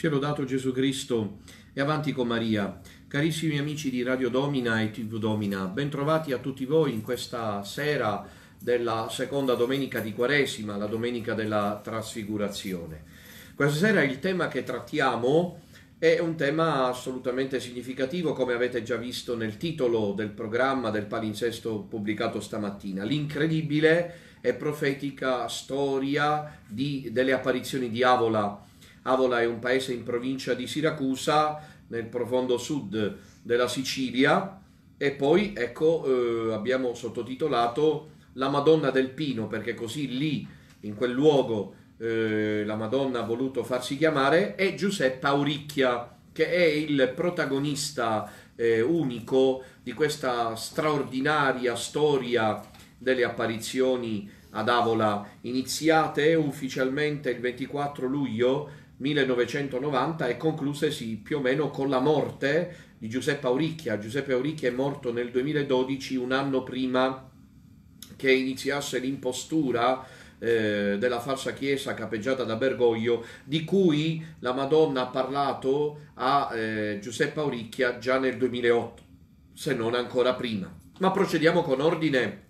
Cielo dato Gesù Cristo e avanti con Maria. Carissimi amici di Radio Domina e TV Domina, bentrovati a tutti voi in questa sera della seconda domenica di Quaresima, la domenica della trasfigurazione. Questa sera il tema che trattiamo è un tema assolutamente significativo, come avete già visto nel titolo del programma del palinsesto pubblicato stamattina, l'incredibile e profetica storia di, delle apparizioni di Avola Avola è un paese in provincia di Siracusa, nel profondo sud della Sicilia. E poi, ecco, eh, abbiamo sottotitolato La Madonna del Pino, perché così lì, in quel luogo, eh, la Madonna ha voluto farsi chiamare, e Giuseppe Auricchia, che è il protagonista eh, unico di questa straordinaria storia delle apparizioni ad Avola, iniziate ufficialmente il 24 luglio 1990 e conclusesi più o meno con la morte di Giuseppe Auricchia. Giuseppe Auricchia è morto nel 2012, un anno prima che iniziasse l'impostura eh, della falsa chiesa capeggiata da Bergoglio, di cui la Madonna ha parlato a eh, Giuseppe Auricchia già nel 2008, se non ancora prima. Ma procediamo con ordine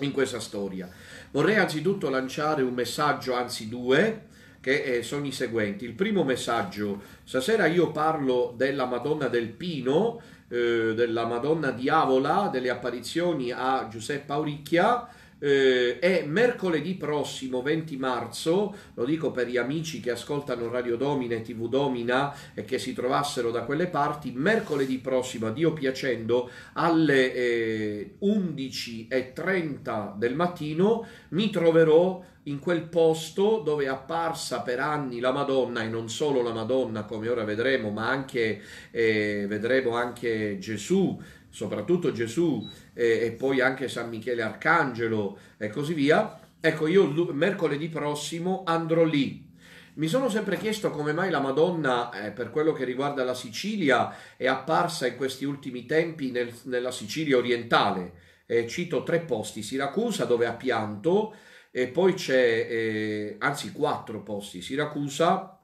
in questa storia. Vorrei anzitutto lanciare un messaggio, anzi due, che eh, sono i seguenti. Il primo messaggio, stasera io parlo della Madonna del Pino, eh, della Madonna Diavola, delle apparizioni a Giuseppe Auricchia, eh, è mercoledì prossimo 20 marzo, lo dico per gli amici che ascoltano Radio Domina e TV Domina e che si trovassero da quelle parti, mercoledì prossimo, a Dio piacendo, alle eh, 11.30 del mattino mi troverò in quel posto dove è apparsa per anni la Madonna e non solo la Madonna come ora vedremo ma anche eh, vedremo anche Gesù soprattutto Gesù e, e poi anche San Michele Arcangelo e così via, ecco io mercoledì prossimo andrò lì. Mi sono sempre chiesto come mai la Madonna, eh, per quello che riguarda la Sicilia, è apparsa in questi ultimi tempi nel, nella Sicilia orientale. Eh, cito tre posti, Siracusa dove ha pianto, e poi c'è, eh, anzi quattro posti, Siracusa,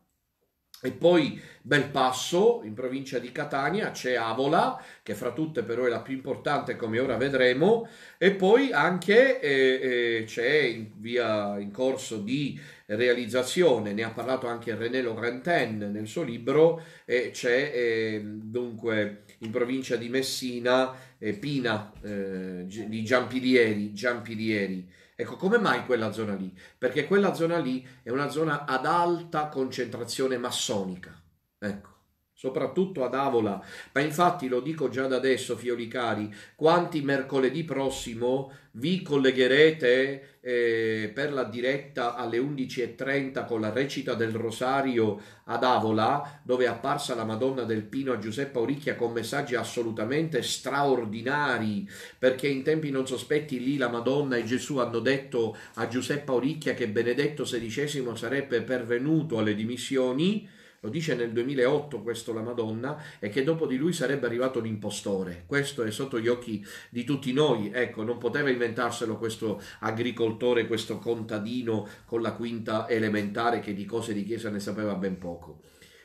e poi Belpasso, in provincia di Catania, c'è Avola, che fra tutte però è la più importante, come ora vedremo, e poi anche eh, eh, c'è in, via, in corso di realizzazione, ne ha parlato anche René Laurentin nel suo libro, e c'è ehm, dunque in provincia di Messina eh, Pina eh, di Giampilieri, Giampilieri Ecco, come mai quella zona lì? Perché quella zona lì è una zona ad alta concentrazione massonica. Ecco soprattutto ad Avola. Ma infatti lo dico già da adesso, figlioli cari, quanti mercoledì prossimo vi collegherete eh, per la diretta alle 11.30 con la recita del Rosario ad Avola, dove è apparsa la Madonna del Pino a Giuseppe Auricchia con messaggi assolutamente straordinari, perché in tempi non sospetti lì la Madonna e Gesù hanno detto a Giuseppe Auricchia che Benedetto XVI sarebbe pervenuto alle dimissioni lo dice nel 2008 questo la Madonna, e che dopo di lui sarebbe arrivato l'impostore. Questo è sotto gli occhi di tutti noi, ecco, non poteva inventarselo questo agricoltore, questo contadino con la quinta elementare che di cose di chiesa ne sapeva ben poco.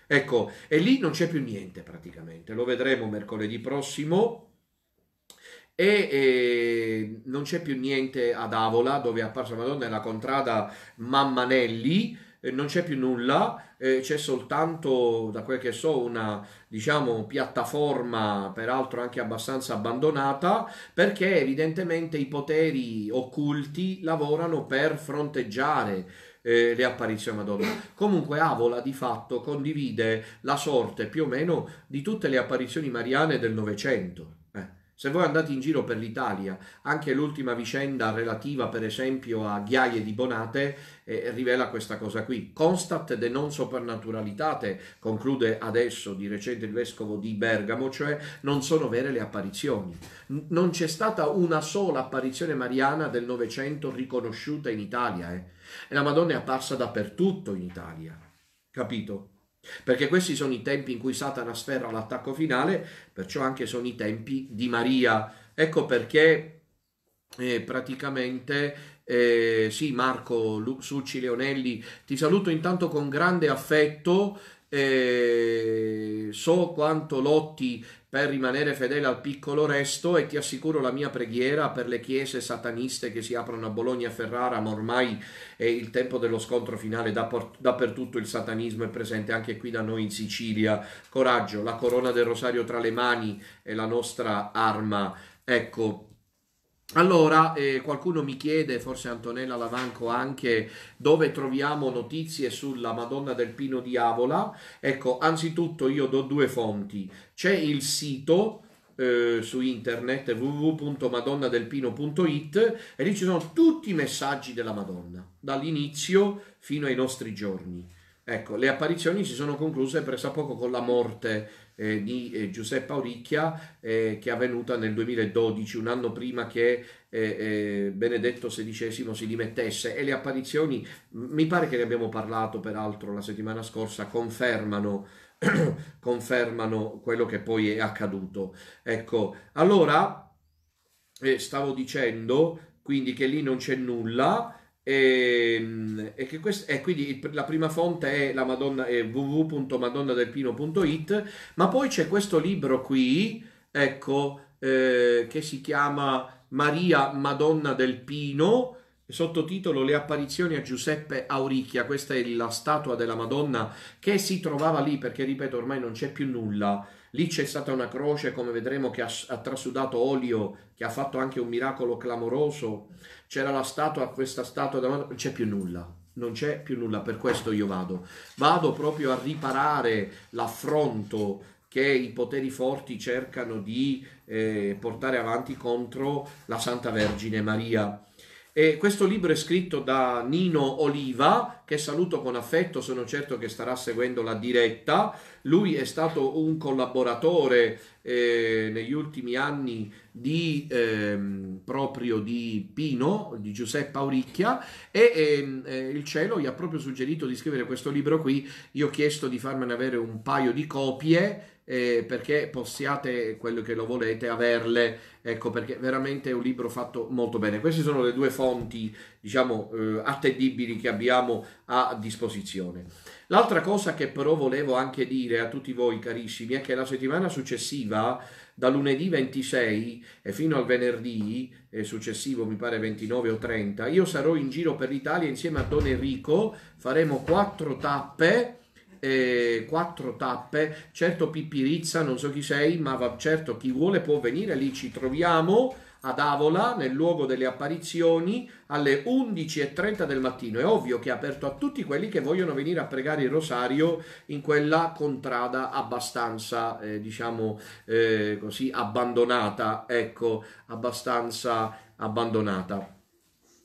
Ecco, e lì non c'è più niente praticamente, lo vedremo mercoledì prossimo. E, e, non c'è più niente ad Avola dove è apparsa Madonna nella contrada Mammanelli non c'è più nulla, eh, c'è soltanto, da quel che so, una diciamo, piattaforma peraltro anche abbastanza abbandonata, perché evidentemente i poteri occulti lavorano per fronteggiare eh, le apparizioni Madonna. Comunque Avola di fatto condivide la sorte più o meno di tutte le apparizioni mariane del Novecento. Se voi andate in giro per l'Italia, anche l'ultima vicenda relativa per esempio a Ghiaie di Bonate eh, rivela questa cosa qui. Constat de non supernaturalitate, conclude adesso di recente il vescovo di Bergamo, cioè non sono vere le apparizioni. N- non c'è stata una sola apparizione mariana del Novecento riconosciuta in Italia. Eh. E la Madonna è apparsa dappertutto in Italia. Capito? Perché questi sono i tempi in cui Satana sferra l'attacco finale, perciò anche sono i tempi di Maria. Ecco perché eh, praticamente eh, sì, Marco Lu- Succi Leonelli, ti saluto intanto con grande affetto. Eh, so quanto lotti per rimanere fedele al piccolo resto e ti assicuro la mia preghiera per le chiese sataniste che si aprono a Bologna e Ferrara, ma ormai è il tempo dello scontro finale, dappertutto il satanismo è presente anche qui da noi in Sicilia. Coraggio, la corona del rosario tra le mani è la nostra arma. Ecco, allora, eh, qualcuno mi chiede, forse Antonella Lavanco anche, dove troviamo notizie sulla Madonna del Pino di Avola. Ecco, anzitutto io do due fonti. C'è il sito eh, su internet www.madonnadelpino.it e lì ci sono tutti i messaggi della Madonna, dall'inizio fino ai nostri giorni. Ecco, le apparizioni si sono concluse pressappoco con la morte eh, di eh, Giuseppe Auricchia eh, che è avvenuta nel 2012, un anno prima che eh, eh, Benedetto XVI si dimettesse e le apparizioni, mi pare che ne abbiamo parlato peraltro la settimana scorsa, confermano, confermano quello che poi è accaduto. Ecco, allora eh, stavo dicendo quindi che lì non c'è nulla e, ehm, e, che quest- e quindi il, la prima fonte è, la Madonna, è www.madonnadelpino.it, ma poi c'è questo libro qui, ecco, eh, che si chiama Maria Madonna del Pino, sottotitolo Le apparizioni a Giuseppe Auricchia, questa è la statua della Madonna che si trovava lì perché, ripeto, ormai non c'è più nulla. Lì c'è stata una croce, come vedremo, che ha, ha, trasudato olio, che ha fatto anche un miracolo clamoroso. C'era la statua, questa statua davanti, non c'è più nulla. Non c'è più nulla, per questo io vado. Vado proprio a riparare l'affronto che i poteri forti cercano di eh, portare avanti contro la Santa Vergine Maria e questo libro è scritto da Nino Oliva, che saluto con affetto, sono certo che starà seguendo la diretta. Lui è stato un collaboratore eh, negli ultimi anni di, ehm, proprio di Pino, di Giuseppe Auricchia e ehm, eh, il cielo gli ha proprio suggerito di scrivere questo libro qui, io ho chiesto di farmene avere un paio di copie eh, perché possiate quello che lo volete averle ecco perché veramente è un libro fatto molto bene queste sono le due fonti diciamo eh, attendibili che abbiamo a disposizione L'altra cosa che però volevo anche dire a tutti voi carissimi è che la settimana successiva, da lunedì 26 e fino al venerdì eh, successivo, mi pare 29 o 30, io sarò in giro per l'Italia insieme a Don Enrico, faremo quattro tappe eh, quattro tappe. Certo Pippi Rizza, non so chi sei, ma va, certo chi vuole può venire lì, ci troviamo ad Avola, nel luogo delle apparizioni, alle 11.30 del mattino. È ovvio che è aperto a tutti quelli che vogliono venire a pregare il rosario in quella contrada abbastanza, eh, diciamo eh, così, abbandonata, ecco, abbastanza abbandonata.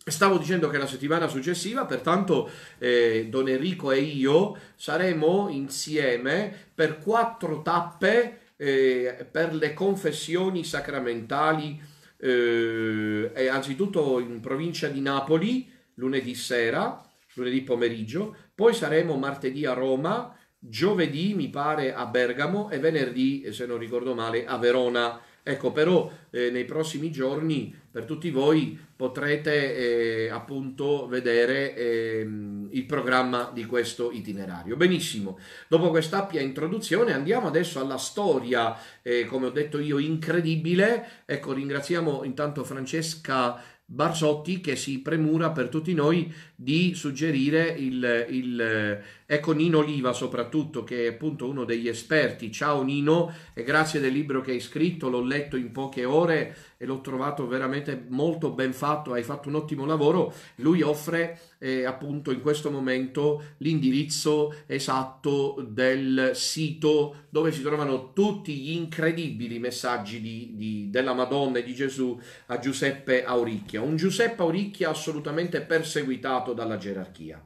Stavo dicendo che la settimana successiva, pertanto eh, Don Enrico e io saremo insieme per quattro tappe eh, per le confessioni sacramentali eh, è eh, anzitutto in provincia di Napoli lunedì sera, lunedì pomeriggio, poi saremo martedì a Roma, giovedì mi pare a Bergamo e venerdì, eh, se non ricordo male, a Verona. Ecco, però eh, nei prossimi giorni per tutti voi potrete eh, appunto vedere eh, il programma di questo itinerario. Benissimo, dopo questa quest'ampia introduzione andiamo adesso alla storia, eh, come ho detto io, incredibile. Ecco, ringraziamo intanto Francesca Barsotti che si premura per tutti noi di suggerire il, il, eh, ecco Nino Oliva soprattutto che è appunto uno degli esperti ciao Nino e grazie del libro che hai scritto l'ho letto in poche ore e l'ho trovato veramente molto ben fatto hai fatto un ottimo lavoro lui offre eh, appunto in questo momento l'indirizzo esatto del sito dove si trovano tutti gli incredibili messaggi di, di, della Madonna e di Gesù a Giuseppe Auricchia un Giuseppe Auricchia assolutamente perseguitato approvato dalla gerarchia.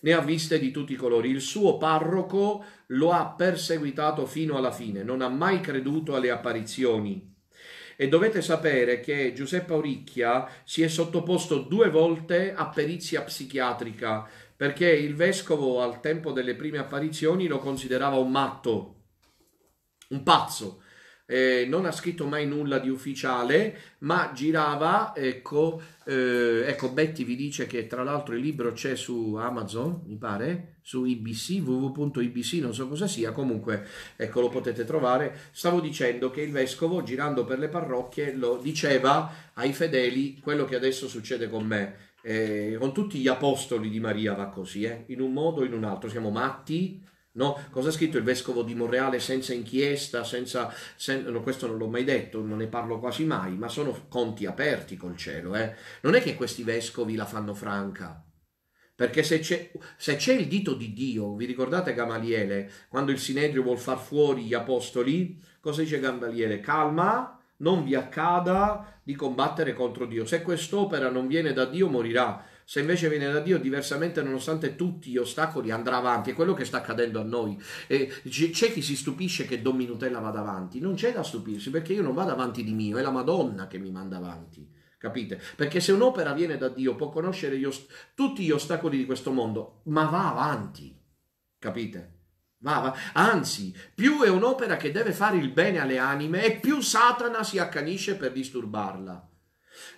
Ne ha viste di tutti i colori. Il suo parroco lo ha perseguitato fino alla fine, non ha mai creduto alle apparizioni. E dovete sapere che Giuseppe Auricchia si è sottoposto due volte a perizia psichiatrica perché il vescovo al tempo delle prime apparizioni lo considerava un matto, un pazzo eh, non ha scritto mai nulla di ufficiale, ma girava, ecco, eh, ecco, Betty vi dice che tra l'altro il libro c'è su Amazon, mi pare, su IBC, www.ibc, non so cosa sia, comunque, ecco, lo potete trovare. Stavo dicendo che il vescovo, girando per le parrocchie, lo diceva ai fedeli quello che adesso succede con me. Eh, con tutti gli apostoli di Maria va così, eh, in un modo o in un altro, siamo matti, No? Cosa ha scritto il vescovo di Monreale senza inchiesta? Senza, sen, no, questo non l'ho mai detto, non ne parlo quasi mai, ma sono conti aperti col cielo. Eh? Non è che questi vescovi la fanno franca. Perché se c'è, se c'è il dito di Dio, vi ricordate Gamaliele, quando il Sinedrio vuol far fuori gli apostoli, cosa dice Gamaliele? Calma, non vi accada di combattere contro Dio. Se quest'opera non viene da Dio, morirà se invece viene da Dio, diversamente, nonostante tutti gli ostacoli, andrà avanti. È quello che sta accadendo a noi. E c'è chi si stupisce che Don Minutella vada avanti. Non c'è da stupirsi perché io non vado avanti di mio, è la Madonna che mi manda avanti. Capite? Perché se un'opera viene da Dio può conoscere gli ost- tutti gli ostacoli di questo mondo, ma va avanti. Capite? Va, va. Anzi, più è un'opera che deve fare il bene alle anime e più Satana si accanisce per disturbarla.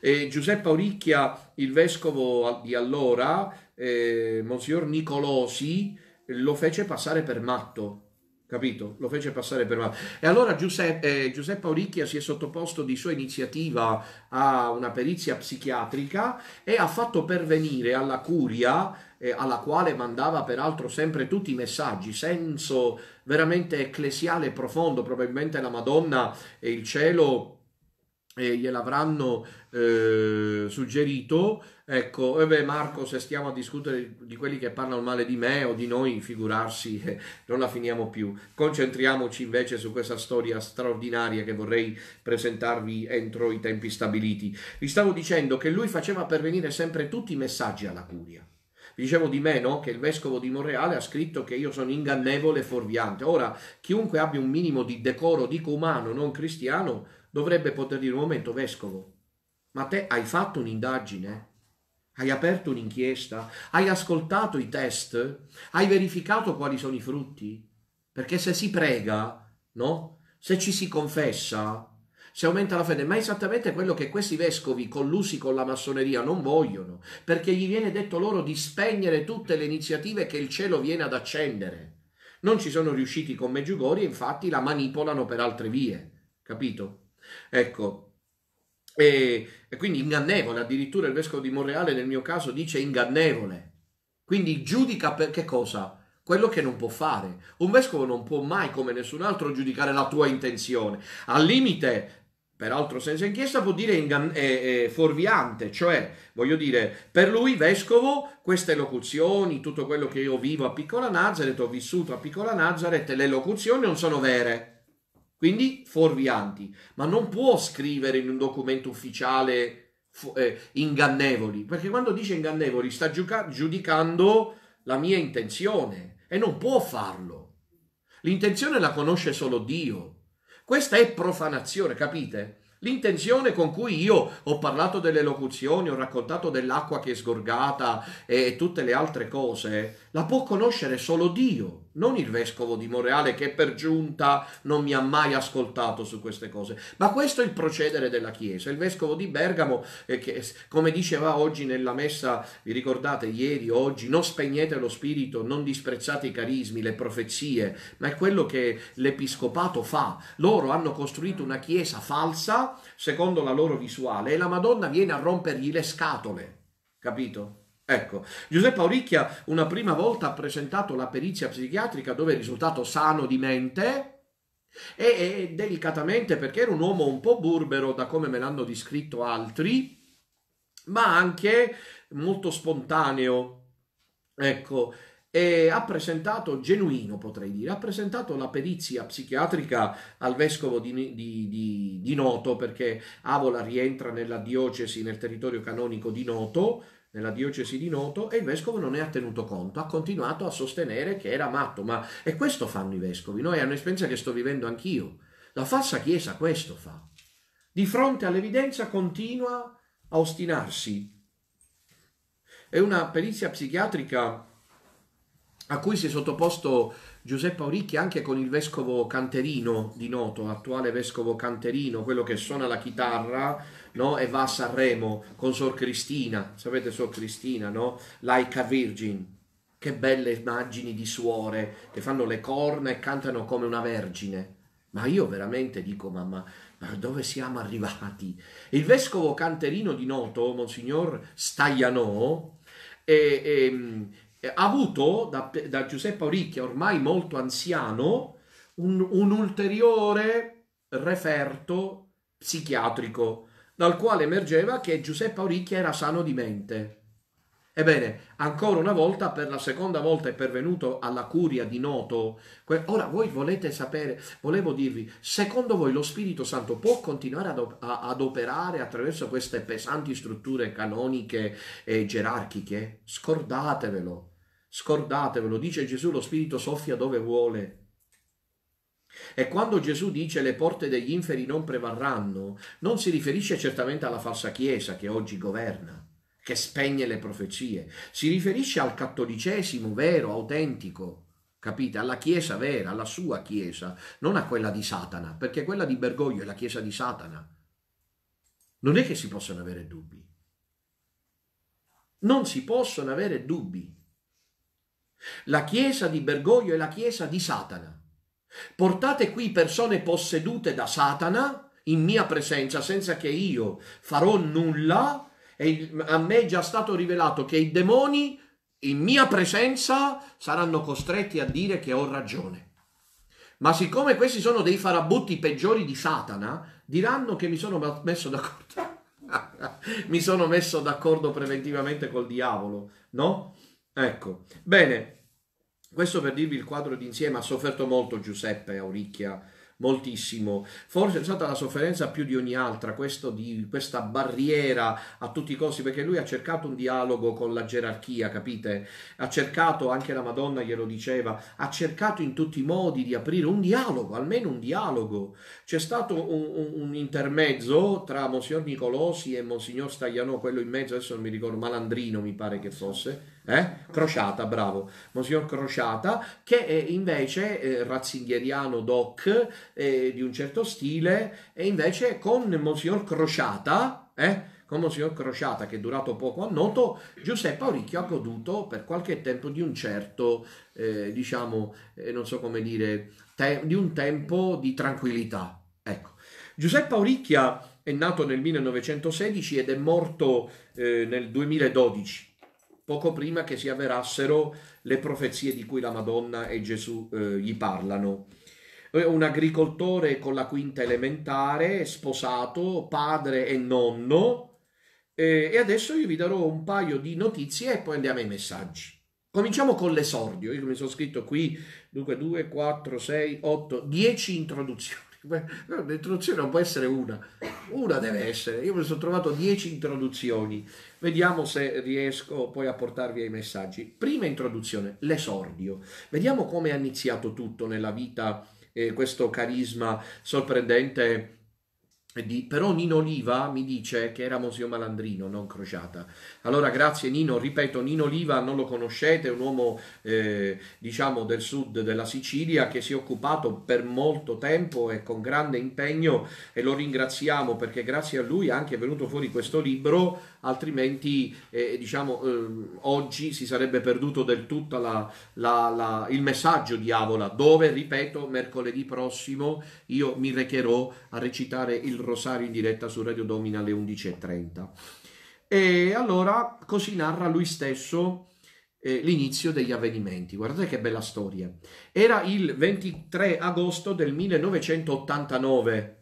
E Giuseppe Auricchia, il vescovo di allora, eh, Monsignor Nicolosi, lo fece passare per matto. Capito? Lo fece passare per matto. E allora Giuseppe, eh, Giuseppe Auricchia si è sottoposto di sua iniziativa a una perizia psichiatrica e ha fatto pervenire alla curia eh, alla quale mandava peraltro sempre tutti i messaggi, senso veramente ecclesiale profondo, probabilmente la Madonna e il cielo eh, gliel'avranno eh, suggerito. Ecco, e beh, Marco, se stiamo a discutere di quelli che parlano male di me o di noi, figurarsi, eh, non la finiamo più. Concentriamoci invece su questa storia straordinaria che vorrei presentarvi entro i tempi stabiliti. Vi stavo dicendo che lui faceva pervenire sempre tutti i messaggi alla curia. dicevo di me, no? Che il vescovo di Monreale ha scritto che io sono ingannevole e fuorviante. Ora, chiunque abbia un minimo di decoro, dico umano, non cristiano, dovrebbe poter dire un momento vescovo, ma te hai fatto un'indagine? Hai aperto un'inchiesta? Hai ascoltato i test? Hai verificato quali sono i frutti? Perché se si prega, no? Se ci si confessa, si aumenta la fede, ma è esattamente quello che questi vescovi collusi con la massoneria non vogliono, perché gli viene detto loro di spegnere tutte le iniziative che il cielo viene ad accendere. Non ci sono riusciti con Meggiugorie, infatti la manipolano per altre vie, capito? Ecco, e, e, quindi ingannevole, addirittura il vescovo di Monreale nel mio caso dice ingannevole. Quindi giudica per che cosa? Quello che non può fare. Un vescovo non può mai, come nessun altro, giudicare la tua intenzione. Al limite, peraltro senza inchiesta, può dire ingan- eh, eh, fuorviante, cioè, voglio dire, per lui, vescovo, queste locuzioni, tutto quello che io vivo a piccola Nazareth, ho vissuto a piccola Nazareth, le locuzioni non sono vere quindi fuorvianti, ma non può scrivere in un documento ufficiale eh, ingannevoli, perché quando dice ingannevoli sta giudicando la mia intenzione e non può farlo. L'intenzione la conosce solo Dio. Questa è profanazione, capite? L'intenzione con cui io ho parlato delle locuzioni, ho raccontato dell'acqua che è sgorgata e tutte le altre cose, la può conoscere solo Dio, non il vescovo di Moreale che per giunta non mi ha mai ascoltato su queste cose. Ma questo è il procedere della Chiesa. Il vescovo di Bergamo, eh, che, come diceva oggi nella messa, vi ricordate ieri, oggi, non spegnete lo spirito, non disprezzate i carismi, le profezie, ma è quello che l'episcopato fa. Loro hanno costruito una Chiesa falsa secondo la loro visuale e la Madonna viene a rompergli le scatole. Capito? Ecco, Giuseppe Auricchia una prima volta ha presentato la perizia psichiatrica dove è risultato sano di mente, e, e, delicatamente perché era un uomo un po' burbero da come me l'hanno descritto altri, ma anche molto spontaneo. Ecco, e ha presentato, genuino potrei dire, ha presentato la perizia psichiatrica al vescovo di, di, di, di Noto perché Avola rientra nella diocesi, nel territorio canonico di Noto nella diocesi di Noto e il vescovo non ne ha tenuto conto, ha continuato a sostenere che era matto, ma e questo fanno i vescovi, noi È un'esperienza che sto vivendo anch'io. La falsa Chiesa questo fa. Di fronte all'evidenza continua a ostinarsi. È una perizia psichiatrica a cui si è sottoposto Giuseppe Auricchi anche con il vescovo Canterino di Noto, attuale vescovo Canterino, quello che suona la chitarra no? e va a Sanremo con Sor Cristina, sapete Sor Cristina, no? Laica Virgin, che belle immagini di suore che fanno le corna e cantano come una vergine. Ma io veramente dico, mamma, ma dove siamo arrivati? Il vescovo Canterino di Noto, Monsignor Staglianò, e, e, ehm, eh, avuto da, da Giuseppe Auricchia, ormai molto anziano, un, un ulteriore referto psichiatrico, dal quale emergeva che Giuseppe Auricchia era sano di mente Ebbene, ancora una volta, per la seconda volta è pervenuto alla curia di Noto. Ora voi volete sapere, volevo dirvi, secondo voi lo Spirito Santo può continuare ad, ad operare attraverso queste pesanti strutture canoniche e gerarchiche? Scordatevelo, scordatevelo, dice Gesù, lo Spirito soffia dove vuole. E quando Gesù dice le porte degli inferi non prevarranno, non si riferisce certamente alla falsa Chiesa che oggi governa che spegne le profezie, si riferisce al cattolicesimo vero, autentico, capite? Alla Chiesa vera, alla sua Chiesa, non a quella di Satana, perché quella di Bergoglio è la Chiesa di Satana. Non è che si possono avere dubbi. Non si possono avere dubbi. La Chiesa di Bergoglio è la Chiesa di Satana. Portate qui persone possedute da Satana in mia presenza senza che io farò nulla e a me è già stato rivelato che i demoni in mia presenza saranno costretti a dire che ho ragione. Ma siccome questi sono dei farabutti peggiori di Satana, diranno che mi sono messo d'accordo. mi sono messo d'accordo preventivamente col diavolo, no? Ecco, bene, questo per dirvi il quadro d'insieme, ha sofferto molto Giuseppe Auricchia moltissimo. Forse è stata la sofferenza più di ogni altra, questo di questa barriera a tutti i costi, perché lui ha cercato un dialogo con la gerarchia, capite? Ha cercato, anche la Madonna glielo diceva, ha cercato in tutti i modi di aprire un dialogo, almeno un dialogo. C'è stato un, un, un intermezzo tra Monsignor Nicolosi e Monsignor Staglianò, quello in mezzo, adesso non mi ricordo, Malandrino mi pare che fosse eh? Crociata, bravo, Monsignor Crociata, che è eh, invece eh, ratzingheriano doc eh, di un certo stile, e invece con Monsignor Crociata, eh? con Monsignor Crociata, che è durato poco a noto, Giuseppe Auricchio ha goduto per qualche tempo di un certo, eh, diciamo, eh, non so come dire, te- di un tempo di tranquillità. Ecco. Giuseppe Auricchia è nato nel 1916 ed è morto eh, nel 2012 poco prima che si avverassero le profezie di cui la Madonna e Gesù eh, gli parlano. Eh, un agricoltore con la quinta elementare, sposato, padre e nonno. Eh, e adesso io vi darò un paio di notizie e poi andiamo ai messaggi. Cominciamo con l'esordio. Io mi sono scritto qui, dunque 2, 4, 6, 8, 10 introduzioni l'introduzione non può essere una, una deve essere. Io mi sono trovato dieci introduzioni, vediamo se riesco poi a portarvi ai messaggi. Prima introduzione, l'esordio. Vediamo come ha iniziato tutto nella vita eh, questo carisma sorprendente di, però Nino Oliva mi dice che era Mosio Malandrino, non Crociata. Allora grazie Nino, ripeto, Nino Oliva non lo conoscete, è un uomo eh, diciamo del sud della Sicilia che si è occupato per molto tempo e con grande impegno e lo ringraziamo perché grazie a lui è anche venuto fuori questo libro altrimenti eh, diciamo, eh, oggi si sarebbe perduto del tutto la, la, la, il messaggio di Avola, dove, ripeto, mercoledì prossimo io mi recherò a recitare il rosario in diretta su Radio Domina alle 11.30. E allora così narra lui stesso eh, l'inizio degli avvenimenti. Guardate che bella storia. Era il 23 agosto del 1989,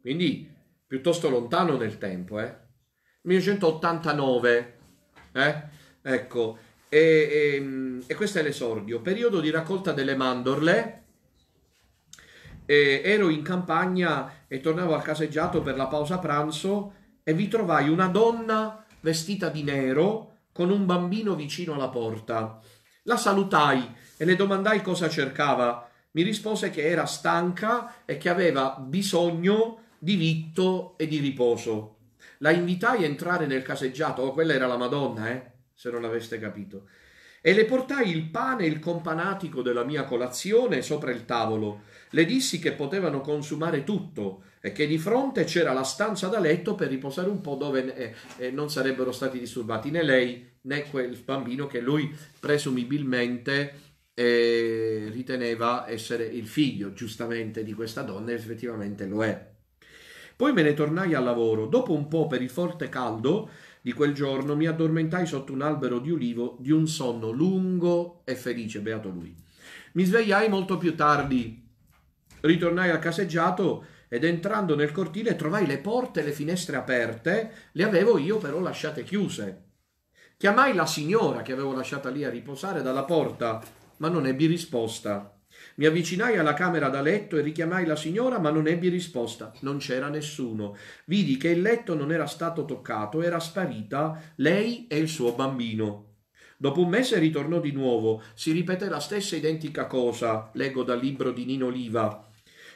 quindi piuttosto lontano nel tempo, eh? 1989. Eh? Ecco, e, e, ehm, e, questo è l'esordio. Periodo di raccolta delle mandorle. E ero in campagna e tornavo al caseggiato per la pausa pranzo e vi trovai una donna vestita di nero con un bambino vicino alla porta. La salutai e le domandai cosa cercava. Mi rispose che era stanca e che aveva bisogno di vitto e di riposo. La invitai a entrare nel caseggiato, oh, quella era la Madonna, eh, se non aveste capito. E le portai il pane e il companatico della mia colazione sopra il tavolo. Le dissi che potevano consumare tutto e che di fronte c'era la stanza da letto per riposare un po' dove eh, eh, non sarebbero stati disturbati né lei né quel bambino che lui presumibilmente eh, riteneva essere il figlio giustamente di questa donna e effettivamente lo è. Poi me ne tornai al lavoro. Dopo un po' per il forte caldo di quel giorno mi addormentai sotto un albero di ulivo di un sonno lungo e felice, beato lui. Mi svegliai molto più tardi. Ritornai al caseggiato ed entrando nel cortile trovai le porte e le finestre aperte, le avevo io però lasciate chiuse. Chiamai la signora che avevo lasciata lì a riposare dalla porta, ma non ebbi risposta. Mi avvicinai alla camera da letto e richiamai la signora, ma non ebbi risposta. Non c'era nessuno. Vidi che il letto non era stato toccato, era sparita lei e il suo bambino. Dopo un mese ritornò di nuovo. Si ripete la stessa identica cosa, leggo dal libro di Nino Liva.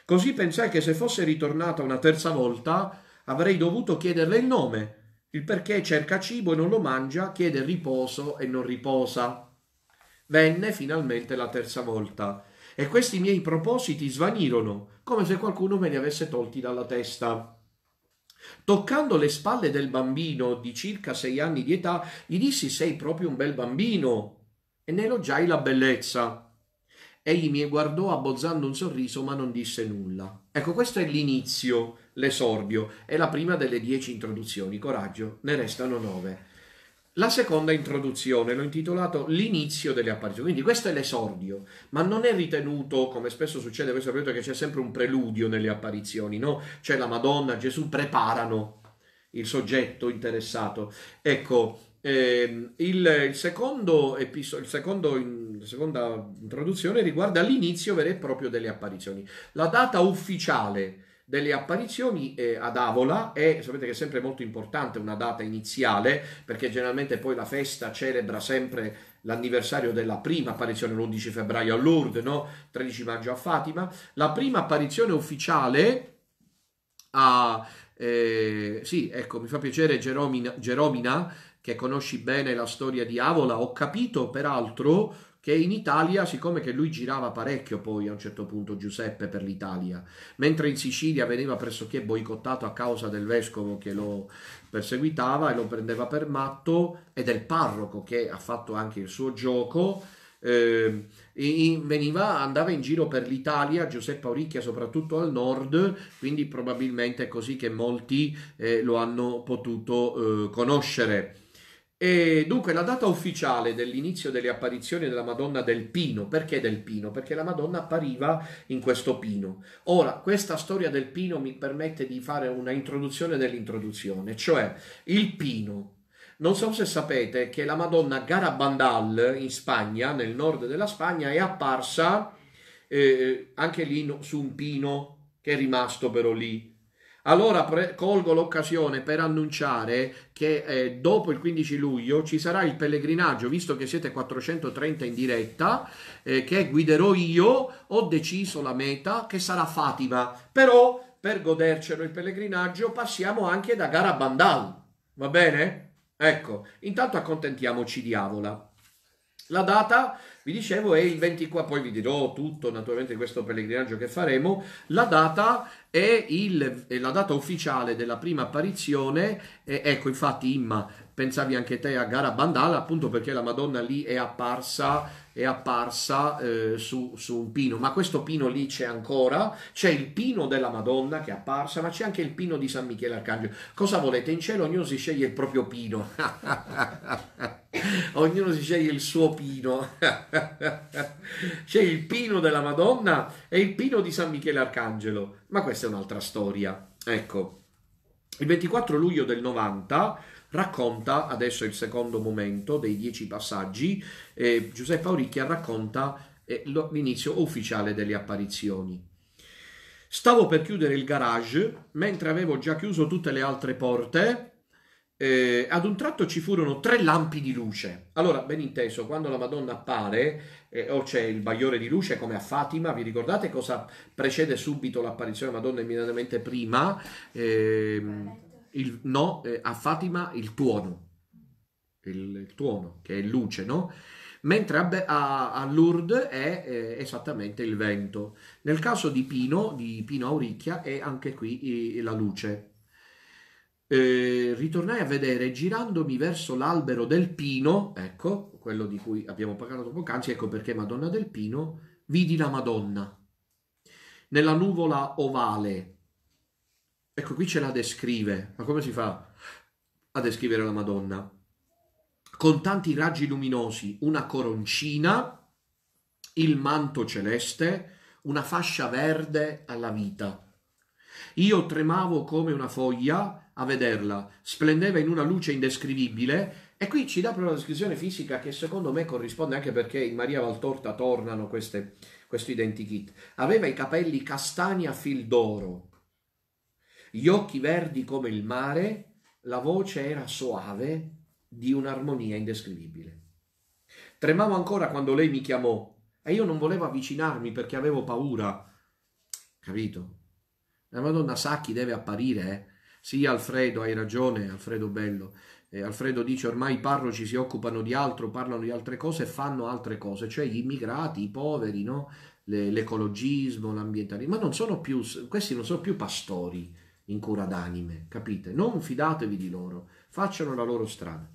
Così pensai che se fosse ritornata una terza volta avrei dovuto chiederle il nome, il perché cerca cibo e non lo mangia, chiede riposo e non riposa. Venne finalmente la terza volta e questi miei propositi svanirono, come se qualcuno me li avesse tolti dalla testa. Toccando le spalle del bambino di circa sei anni di età, gli dissi sei proprio un bel bambino e ne elogiai la bellezza. Egli mi guardò abbozzando un sorriso ma non disse nulla. Ecco, questo è l'inizio, l'esordio, è la prima delle dieci introduzioni. Coraggio, ne restano nove. La seconda introduzione l'ho intitolato L'inizio delle apparizioni, quindi questo è l'esordio, ma non è ritenuto, come spesso succede questo periodo, che c'è sempre un preludio nelle apparizioni, no? Cioè la Madonna, Gesù preparano il soggetto interessato. Ecco, eh, il, il, secondo episo- il secondo la seconda introduzione riguarda l'inizio vero e proprio delle apparizioni. La data ufficiale delle apparizioni eh, ad Avola e sapete che è sempre molto importante una data iniziale perché generalmente poi la festa celebra sempre l'anniversario della prima apparizione l'11 febbraio a Lourdes, no? 13 maggio a Fatima, la prima apparizione ufficiale a eh, sì, ecco, mi fa piacere Geromina, Geromina che conosci bene la storia di Avola, ho capito peraltro che in Italia, siccome che lui girava parecchio poi a un certo punto Giuseppe per l'Italia, mentre in Sicilia veniva pressoché boicottato a causa del vescovo che lo perseguitava e lo prendeva per matto e del parroco che ha fatto anche il suo gioco, eh, veniva, andava in giro per l'Italia, Giuseppe Auricchia soprattutto al nord, quindi probabilmente è così che molti eh, lo hanno potuto eh, conoscere. E dunque, la data ufficiale dell'inizio delle apparizioni della Madonna del Pino, perché del Pino? Perché la Madonna appariva in questo pino. Ora, questa storia del Pino mi permette di fare una introduzione dell'introduzione, cioè il Pino. Non so se sapete che la Madonna Garabandal in Spagna, nel nord della Spagna, è apparsa eh, anche lì su un pino che è rimasto però lì allora pre- colgo l'occasione per annunciare che eh, dopo il 15 luglio ci sarà il pellegrinaggio, visto che siete 430 in diretta, eh, che guiderò io, ho deciso la meta che sarà Fatima, però per godercelo il pellegrinaggio passiamo anche da Garabandal, va bene? Ecco, intanto accontentiamoci diavola. La data vi dicevo è il 24, poi vi dirò tutto naturalmente questo pellegrinaggio che faremo, la data è, il, è la data ufficiale della prima apparizione, e, ecco infatti Imma, pensavi anche te a Garabandala appunto perché la Madonna lì è apparsa è apparsa eh, su, su, un pino, ma questo pino lì c'è ancora, c'è il pino della Madonna che è apparsa, ma c'è anche il pino di San Michele Arcangelo. Cosa volete? In cielo ognuno si sceglie il proprio pino, ognuno si sceglie il suo pino. C'è il pino della Madonna e il pino di San Michele Arcangelo, ma questa è un'altra storia. Ecco, il 24 luglio del 90 racconta, adesso è il secondo momento dei dieci passaggi, eh, Giuseppe Auricchia racconta eh, l'inizio ufficiale delle apparizioni. Stavo per chiudere il garage, mentre avevo già chiuso tutte le altre porte, eh, ad un tratto ci furono tre lampi di luce. Allora, ben inteso, quando la Madonna appare, eh, o c'è il bagliore di luce come a Fatima, vi ricordate cosa precede subito l'apparizione della Madonna immediatamente prima? Eh, il, no, eh, a Fatima il tuono, il, il, tuono che è luce, no? Mentre a, a, a Lourdes è eh, esattamente il vento. Nel caso di Pino, di Pino Auricchia, è anche qui eh, la luce eh, ritornai a vedere girandomi verso l'albero del pino, ecco, quello di cui abbiamo parlato poc'anzi, ecco perché Madonna del Pino, vidi la Madonna nella nuvola ovale. Ecco, qui ce la descrive, ma come si fa a descrivere la Madonna? Con tanti raggi luminosi, una coroncina, il manto celeste, una fascia verde alla vita. Io tremavo come una foglia a vederla, splendeva in una luce indescrivibile e qui ci dà proprio una descrizione fisica che secondo me corrisponde anche perché in Maria Valtorta tornano queste, questo identikit. Aveva i capelli castani a fil d'oro, gli occhi verdi come il mare, la voce era soave di un'armonia indescrivibile. Tremavo ancora quando lei mi chiamò e io non volevo avvicinarmi perché avevo paura. Capito? La Madonna sa chi deve apparire, eh? Sì, Alfredo, hai ragione, Alfredo Bello. Eh, Alfredo dice ormai i parroci si occupano di altro, parlano di altre cose e fanno altre cose, cioè gli immigrati, i poveri, no? Le, l'ecologismo, l'ambientalismo, ma non sono più, questi non sono più pastori in cura d'anime, capite? Non fidatevi di loro, facciano la loro strada.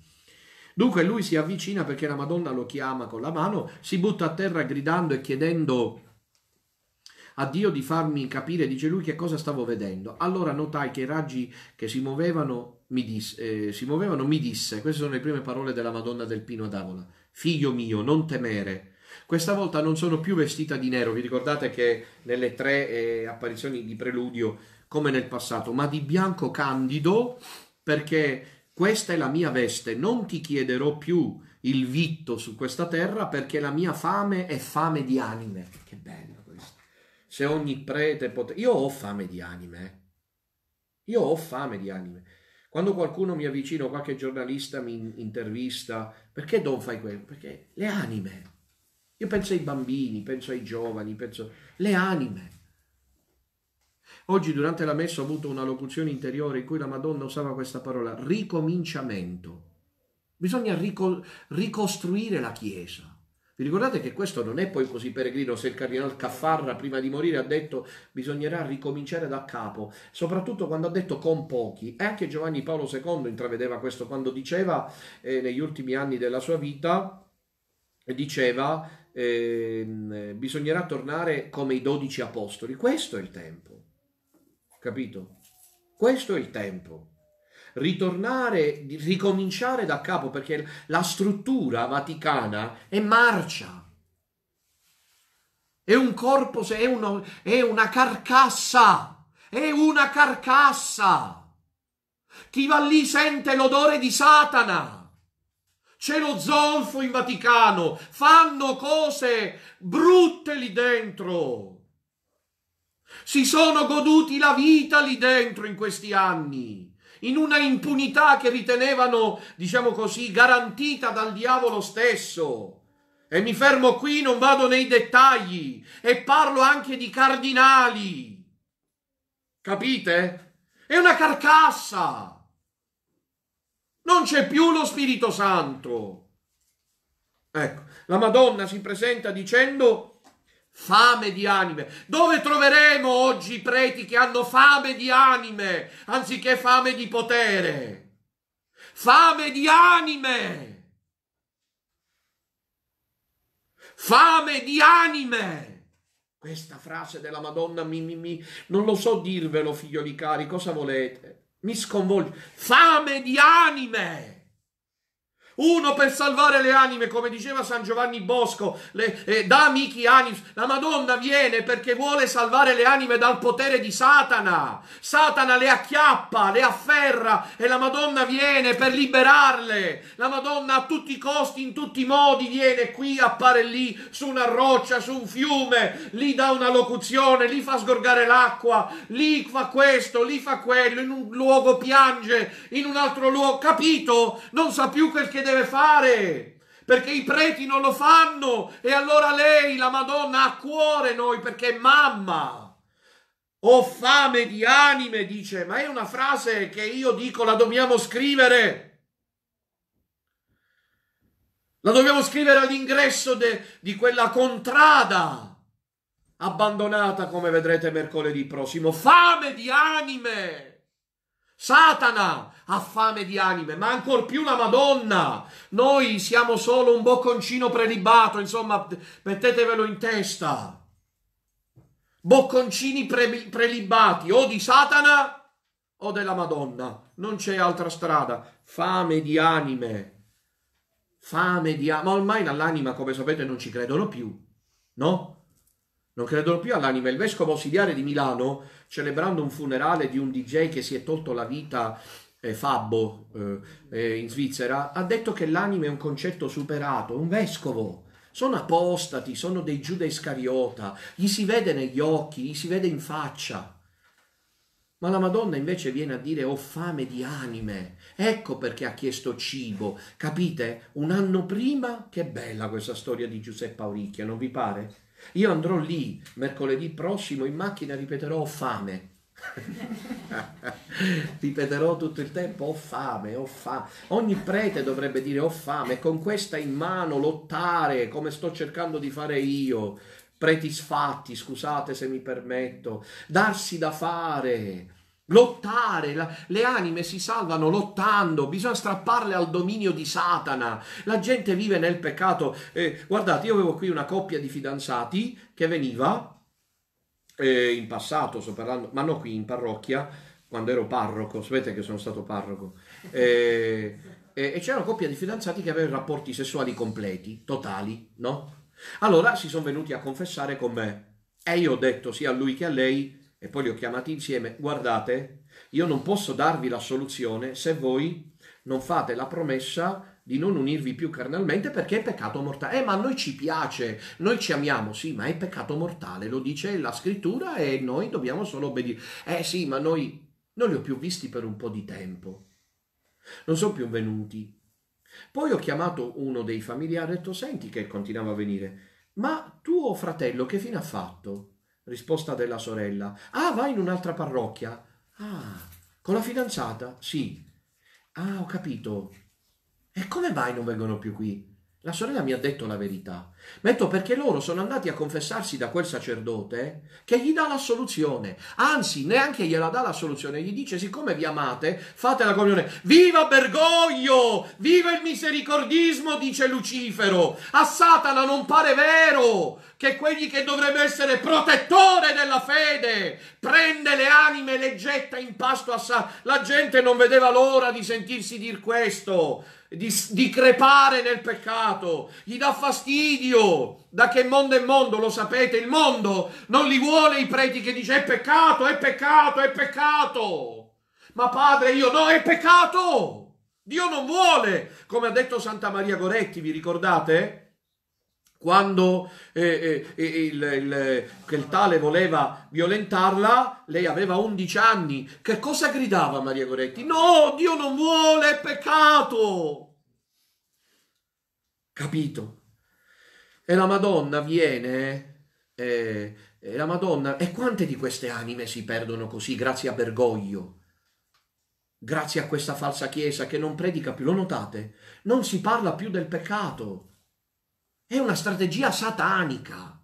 Dunque lui si avvicina perché la Madonna lo chiama con la mano, si butta a terra gridando e chiedendo a Dio di farmi capire, dice lui, che cosa stavo vedendo. Allora notai che i raggi che si muovevano mi disse, eh, si muovevano, mi disse queste sono le prime parole della Madonna del Pino ad Avola, figlio mio, non temere. Questa volta non sono più vestita di nero, vi ricordate che nelle tre eh, apparizioni di preludio, come nel passato, ma di bianco candido, perché questa è la mia veste, non ti chiederò più il vitto su questa terra perché la mia fame è fame di anime. Che bello se ogni prete potesse... Io ho fame di anime. Eh. Io ho fame di anime. Quando qualcuno mi avvicina, qualche giornalista mi intervista, perché non fai quello? Perché le anime. Io penso ai bambini, penso ai giovani, penso... Le anime. Oggi durante la messa ho avuto una locuzione interiore in cui la Madonna usava questa parola, ricominciamento. Bisogna rico- ricostruire la Chiesa. Vi ricordate che questo non è poi così peregrino se il cardinale Caffarra prima di morire ha detto bisognerà ricominciare da capo, soprattutto quando ha detto con pochi. E anche Giovanni Paolo II intravedeva questo quando diceva eh, negli ultimi anni della sua vita, eh, diceva ehm, eh, bisognerà tornare come i dodici apostoli. Questo è il tempo, capito? Questo è il tempo ritornare, ricominciare da capo perché la struttura vaticana è marcia. È un corpo, è, uno, è una carcassa, è una carcassa. Chi va lì sente l'odore di Satana. C'è lo zolfo in Vaticano, fanno cose brutte lì dentro. Si sono goduti la vita lì dentro in questi anni in una impunità che ritenevano, diciamo così, garantita dal diavolo stesso. E mi fermo qui, non vado nei dettagli e parlo anche di cardinali. Capite? È una carcassa. Non c'è più lo Spirito Santo. Ecco, la Madonna si presenta dicendo fame di anime. Dove troveremo oggi i preti che hanno fame di anime anziché fame di potere? Fame di anime! Fame di anime! Questa frase della Madonna mi, mi, mi, non lo so dirvelo, figlioli cari, cosa volete? Mi sconvolge. Fame di anime! uno per salvare le anime, come diceva San Giovanni Bosco, le, eh, da amici animis, la Madonna viene perché vuole salvare le anime dal potere di Satana, Satana le acchiappa, le afferra e la Madonna viene per liberarle, la Madonna a tutti i costi, in tutti i modi viene qui, appare lì, su una roccia, su un fiume, lì dà una locuzione, lì fa sgorgare l'acqua, lì fa questo, lì fa quello, in un luogo piange, in un altro luogo, capito? Non sa più quel che deve deve fare perché i preti non lo fanno e allora lei, la Madonna, ha a cuore noi perché è mamma. Ho fame di anime, dice, ma è una frase che io dico la dobbiamo scrivere. La dobbiamo scrivere all'ingresso de, di quella contrada abbandonata come vedrete mercoledì prossimo. Fame di anime! Satana ha fame di anime, ma ancor più la Madonna. Noi siamo solo un bocconcino prelibato, insomma, mettetevelo in testa. Bocconcini pre- prelibati o di Satana o della Madonna. Non c'è altra strada. Fame di anime. Fame di anime. Ma ormai all'anima, come sapete, non ci credono più. No? Non credono più all'anima. Il vescovo ausiliare di Milano, celebrando un funerale di un DJ che si è tolto la vita, eh, Fabbo, eh, eh, in Svizzera, ha detto che l'anima è un concetto superato. Un vescovo. Sono apostati, sono dei Giuda Iscariota. Gli si vede negli occhi, gli si vede in faccia. Ma la Madonna invece viene a dire ho fame di anime. Ecco perché ha chiesto cibo. Capite? Un anno prima, che bella questa storia di Giuseppe Auricchia, non vi pare? Io andrò lì mercoledì prossimo in macchina, ripeterò ho fame. ripeterò tutto il tempo ho fame, ho fame. Ogni prete dovrebbe dire ho fame, con questa in mano lottare come sto cercando di fare io. Preti sfatti, scusate se mi permetto, darsi da fare Lottare, la, le anime si salvano lottando, bisogna strapparle al dominio di Satana. La gente vive nel peccato. Eh, guardate, io avevo qui una coppia di fidanzati che veniva eh, in passato, sto parlando, ma no qui in parrocchia, quando ero parroco, sapete che sono stato parroco. Eh, eh e c'era una coppia di fidanzati che aveva rapporti sessuali completi, totali, no? Allora si sono venuti a confessare con me e io ho detto sia a lui che a lei e poi li ho chiamati insieme, guardate, io non posso darvi la soluzione se voi non fate la promessa di non unirvi più carnalmente perché è peccato mortale. Eh, ma a noi ci piace, noi ci amiamo, sì, ma è peccato mortale, lo dice la scrittura e noi dobbiamo solo obbedire. Eh sì, ma noi non li ho più visti per un po' di tempo, non sono più venuti. Poi ho chiamato uno dei familiari e ho detto, senti che continuava a venire, ma tuo fratello che fine ha fatto? Risposta della sorella. Ah, vai in un'altra parrocchia. Ah, con la fidanzata? Sì. Ah, ho capito. E come mai non vengono più qui? La sorella mi ha detto la verità. Metto perché loro sono andati a confessarsi da quel sacerdote che gli dà la soluzione. Anzi, neanche gliela dà la soluzione. Gli dice, siccome vi amate, fate la comunione. Viva Bergoglio! Viva il misericordismo, dice Lucifero. A Satana non pare vero che quelli che dovrebbe essere protettore della fede prende le anime e le getta in pasto a Satana. La gente non vedeva l'ora di sentirsi dire questo di, di, crepare nel peccato, gli dà fastidio, da che mondo è mondo, lo sapete, il mondo non li vuole i preti che dice è peccato, è peccato, è peccato. Ma padre, io no, è peccato. Dio non vuole, come ha detto Santa Maria Goretti, vi ricordate? Quando eh, eh, eh, il, il, eh, quel tale voleva violentarla, lei aveva 11 anni. Che cosa gridava Maria Goretti? No, Dio non vuole, è peccato. Capito? E la Madonna viene, eh, e la Madonna, e quante di queste anime si perdono così grazie a Bergoglio? Grazie a questa falsa chiesa che non predica più, lo notate? Non si parla più del peccato. È una strategia satanica.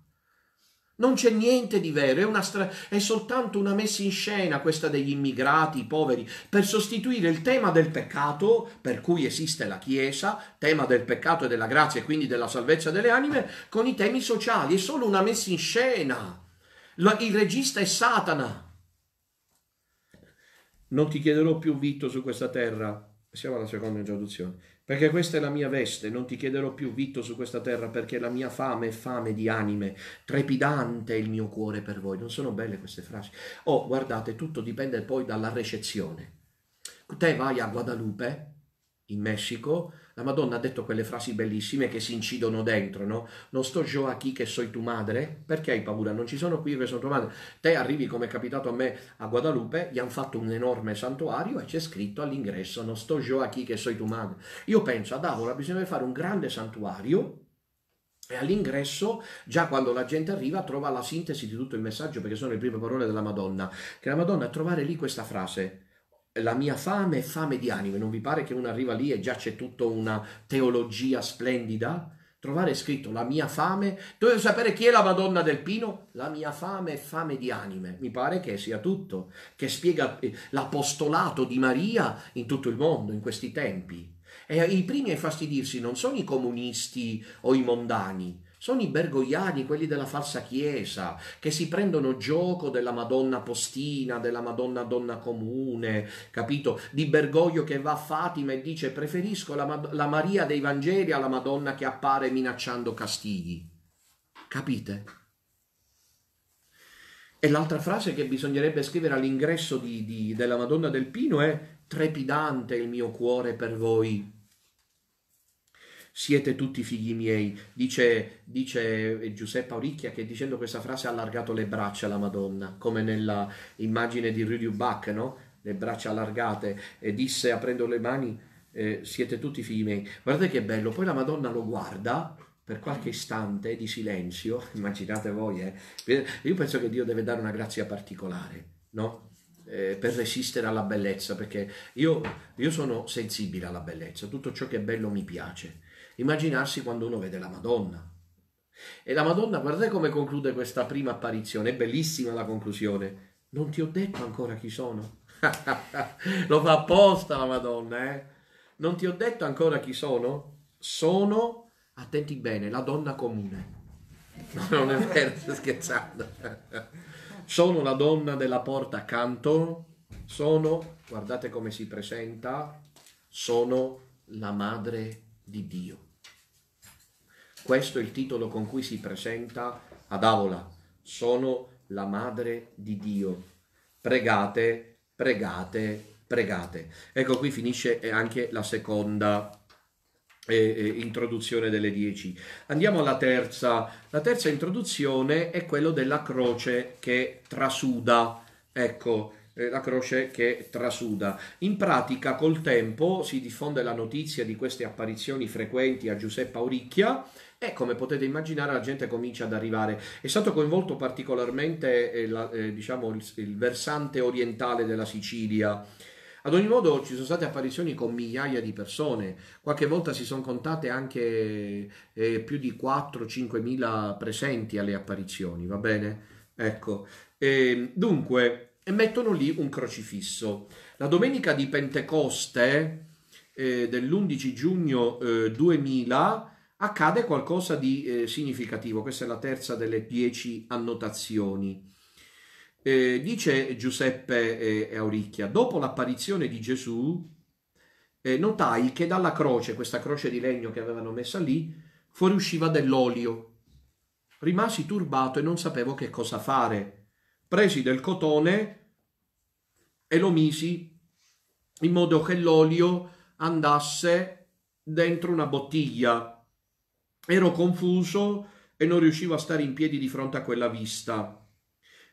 Non c'è niente di vero, è, stra- è, soltanto una messa in scena questa degli immigrati, i poveri, per sostituire il tema del peccato, per cui esiste la Chiesa, tema del peccato e della grazia e quindi della salvezza delle anime, con i temi sociali. È solo una messa in scena. Lo- il regista è Satana. Non ti chiederò più vitto su questa terra, siamo alla seconda introduzione. Perché questa è la mia veste, non ti chiederò più vitto su questa terra, perché la mia fame è fame di anime, trepidante è il mio cuore per voi. Non sono belle queste frasi. Oh, guardate, tutto dipende poi dalla recezione. Te vai a Guadalupe, in Messico, la Madonna ha detto quelle frasi bellissime che si incidono dentro, no? Non sto io a chi che sei tu madre? Perché hai paura? Non ci sono qui che sono tua madre. Te arrivi, come è capitato a me a Guadalupe, gli hanno fatto un enorme santuario e c'è scritto all'ingresso non sto io a chi che sei tu madre. Io penso ad Avola bisogna fare un grande santuario e all'ingresso, già quando la gente arriva, trova la sintesi di tutto il messaggio, perché sono le prime parole della Madonna. Che la Madonna a trovare lì questa frase, la mia fame è fame di anime, non vi pare che uno arriva lì e già c'è tutta una teologia splendida? Trovare scritto la mia fame, dovevo sapere chi è la Madonna del Pino? La mia fame è fame di anime, mi pare che sia tutto, che spiega eh, l'apostolato di Maria in tutto il mondo, in questi tempi. E i primi a infastidirsi non sono i comunisti o i mondani, sono i bergogliani, quelli della falsa chiesa, che si prendono gioco della Madonna Postina, della Madonna Donna Comune, capito? Di Bergoglio che va a Fatima e dice preferisco la, Ma- la Maria dei Vangeli alla Madonna che appare minacciando castigli. Capite? E l'altra frase che bisognerebbe scrivere all'ingresso di, di, della Madonna del Pino è trepidante il mio cuore per voi, siete tutti figli miei, dice, dice Giuseppe Auricchia che dicendo questa frase ha allargato le braccia alla Madonna, come nella immagine di Rudy Bach, no? le braccia allargate, e disse aprendo le mani, eh, siete tutti figli miei. Guardate che bello, poi la Madonna lo guarda per qualche istante di silenzio, immaginate voi, eh? io penso che Dio deve dare una grazia particolare, no? Eh, per resistere alla bellezza, perché io, io sono sensibile alla bellezza, tutto ciò che è bello mi piace immaginarsi quando uno vede la Madonna. E la Madonna, guardate come conclude questa prima apparizione, è bellissima la conclusione. Non ti ho detto ancora chi sono. Lo fa apposta la Madonna, eh? Non ti ho detto ancora chi sono? Sono, attenti bene, la donna comune. non è vero, sto scherzando. Sono la donna della porta accanto. Sono, guardate come si presenta, sono la madre di Dio. Questo è il titolo con cui si presenta ad Avola. Sono la madre di Dio. Pregate, pregate, pregate. Ecco qui finisce eh, anche la seconda eh, eh, introduzione delle dieci. Andiamo alla terza. La terza introduzione è quella della croce che trasuda. Ecco, eh, la croce che trasuda. In pratica col tempo si diffonde la notizia di queste apparizioni frequenti a Giuseppe Auricchia e come potete immaginare la gente comincia ad arrivare. È stato coinvolto particolarmente eh, la, eh, diciamo, il, il, versante orientale della Sicilia. Ad ogni modo ci sono state apparizioni con migliaia di persone, qualche volta si sono contate anche eh, più di 4-5 mila presenti alle apparizioni, va bene? Ecco, e, ehm, dunque, e mettono lì un crocifisso. La domenica di Pentecoste eh, dell'11 giugno eh, 2000 accade qualcosa di eh, significativo. Questa è la terza delle dieci annotazioni. Eh, dice Giuseppe eh, Auricchia, dopo l'apparizione di Gesù, eh, notai che dalla croce, questa croce di legno che avevano messa lì, fuoriusciva dell'olio. Rimasi turbato e non sapevo che cosa fare. Presi del cotone e lo misi in modo che l'olio andasse dentro una bottiglia Ero confuso e non riuscivo a stare in piedi di fronte a quella vista.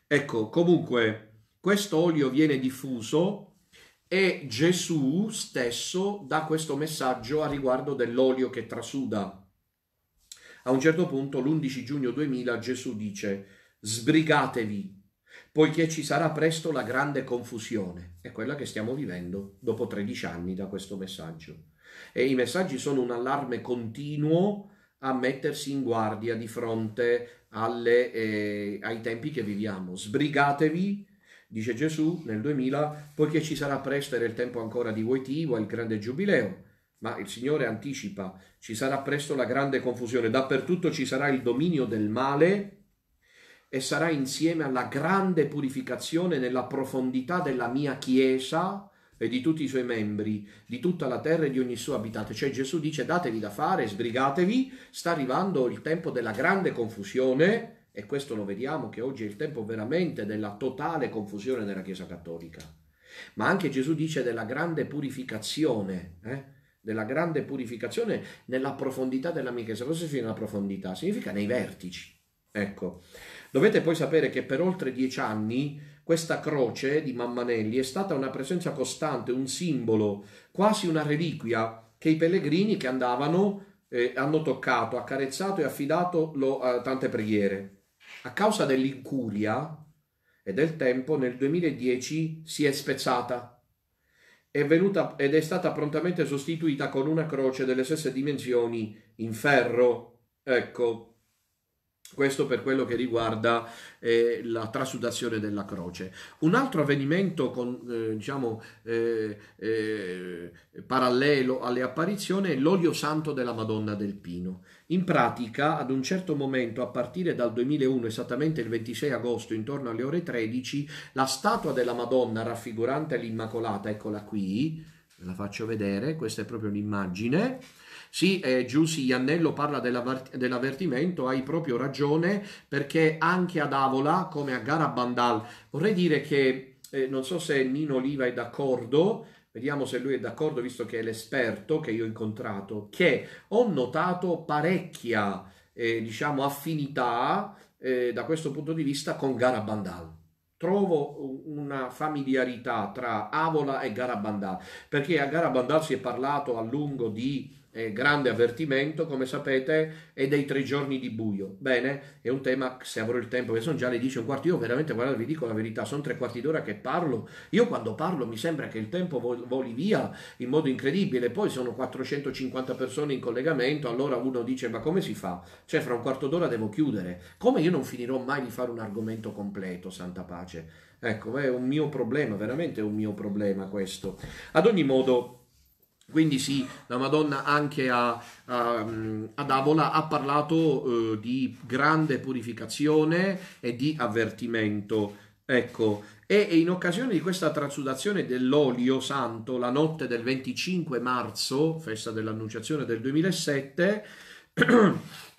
Ecco, comunque, questo olio viene diffuso e Gesù stesso dà questo messaggio a riguardo dell'olio che trasuda. A un certo punto, l'11 giugno 2000, Gesù dice, sbrigatevi, poiché ci sarà presto la grande confusione. È quella che stiamo vivendo dopo 13 anni da questo messaggio. E i messaggi sono un allarme continuo a mettersi in guardia di fronte alle, eh, ai tempi che viviamo. Sbrigatevi, dice Gesù nel 2000, poiché ci sarà presto era il tempo ancora di Voitivo, il grande giubileo. Ma il Signore anticipa, ci sarà presto la grande confusione, dappertutto ci sarà il dominio del male e sarà insieme alla grande purificazione nella profondità della mia Chiesa, e di tutti i suoi membri, di tutta la terra e di ogni suo abitante. Cioè Gesù dice datevi da fare, sbrigatevi, sta arrivando il tempo della grande confusione e questo lo vediamo che oggi è il tempo veramente della totale confusione nella Chiesa Cattolica. Ma anche Gesù dice della grande purificazione, eh? della grande purificazione nella profondità della mia Chiesa. Cosa significa nella profondità? Significa nei vertici. Ecco, dovete poi sapere che per oltre dieci anni questa croce di Mammanelli è stata una presenza costante, un simbolo, quasi una reliquia che i pellegrini che andavano eh, hanno toccato, accarezzato e affidato lo, a eh, tante preghiere. A causa dell'incuria e del tempo, nel 2010 si è spezzata è venuta, ed è stata prontamente sostituita con una croce delle stesse dimensioni in ferro. Ecco, questo per quello che riguarda eh, la trasudazione della croce. Un altro avvenimento con, eh, diciamo, eh, eh, parallelo alle apparizioni è l'olio santo della Madonna del Pino. In pratica, ad un certo momento, a partire dal 2001, esattamente il 26 agosto, intorno alle ore 13, la statua della Madonna raffigurante l'Immacolata, eccola qui, ve la faccio vedere, questa è proprio un'immagine sì, eh, Giussi Iannello parla dell'avvertimento, hai proprio ragione, perché anche ad Avola, come a Garabandal, vorrei dire che, eh, non so se Nino Oliva è d'accordo, vediamo se lui è d'accordo, visto che è l'esperto che io ho incontrato, che ho notato parecchia, eh, diciamo, affinità eh, da questo punto di vista con Garabandal trovo una familiarità tra Avola e Garabandal, perché a Garabandal si è parlato a lungo di eh, grande avvertimento, come sapete, è dei tre giorni di buio. Bene, è un tema, se avrò il tempo, che sono già le 10 e un quarto, io veramente, guarda, vi dico la verità, sono tre quarti d'ora che parlo. Io quando parlo mi sembra che il tempo voli via in modo incredibile, poi sono 450 persone in collegamento, allora uno dice, ma come si fa? Cioè, fra un quarto d'ora devo chiudere. Come io non finirò mai di fare un argomento completo, santa pace? Ecco, è un mio problema, veramente è un mio problema questo. Ad ogni modo... Quindi sì, la Madonna anche a, a, ad Avola ha parlato eh, di grande purificazione e di avvertimento. Ecco, e, e in occasione di questa trasudazione dell'olio santo, la notte del 25 marzo, festa dell'Annunciazione del 2007,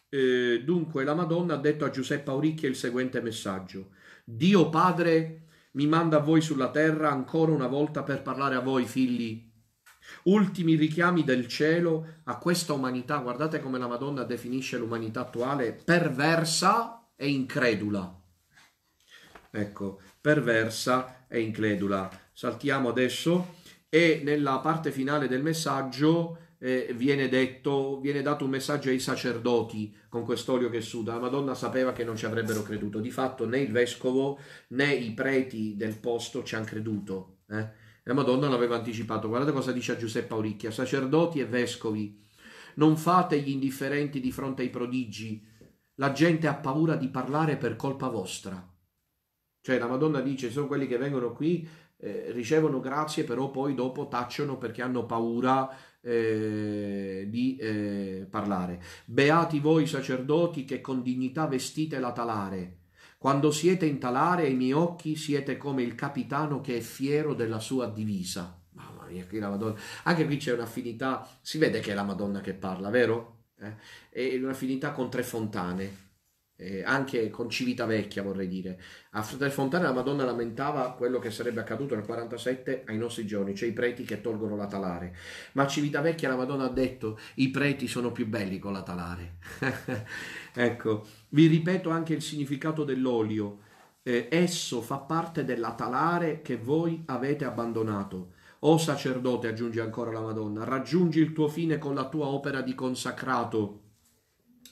eh, dunque la Madonna ha detto a Giuseppe Auricchia il seguente messaggio. Dio Padre mi manda a voi sulla terra ancora una volta per parlare a voi figli ultimi richiami del cielo a questa umanità. Guardate come la Madonna definisce l'umanità attuale perversa e incredula. Ecco, perversa e incredula. Saltiamo adesso e nella parte finale del messaggio eh, viene detto, viene dato un messaggio ai sacerdoti con quest'olio che suda. La Madonna sapeva che non ci avrebbero creduto. Di fatto né il vescovo né i preti del posto ci hanno creduto. Eh? La Madonna l'aveva anticipato. Guardate cosa dice a Giuseppe Auricchia, sacerdoti e vescovi. Non fate gli indifferenti di fronte ai prodigi. La gente ha paura di parlare per colpa vostra. Cioè la Madonna dice, sono quelli che vengono qui, eh, ricevono grazie, però poi dopo tacciono perché hanno paura eh, di eh, parlare. Beati voi sacerdoti che con dignità vestite la talare quando siete in talare, ai miei occhi siete come il capitano che è fiero della sua divisa. Mamma mia, qui la Madonna. Anche qui c'è un'affinità, si vede che è la Madonna che parla, vero? Eh? E un'affinità con tre fontane eh, anche con Civitavecchia vorrei dire. A Fratel Fontana la Madonna lamentava quello che sarebbe accaduto nel 47 ai nostri giorni, cioè i preti che tolgono la talare. Ma a Civitavecchia la Madonna ha detto i preti sono più belli con la talare. ecco, vi ripeto anche il significato dell'olio. Eh, esso fa parte della talare che voi avete abbandonato. O sacerdote, aggiunge ancora la Madonna, raggiungi il tuo fine con la tua opera di consacrato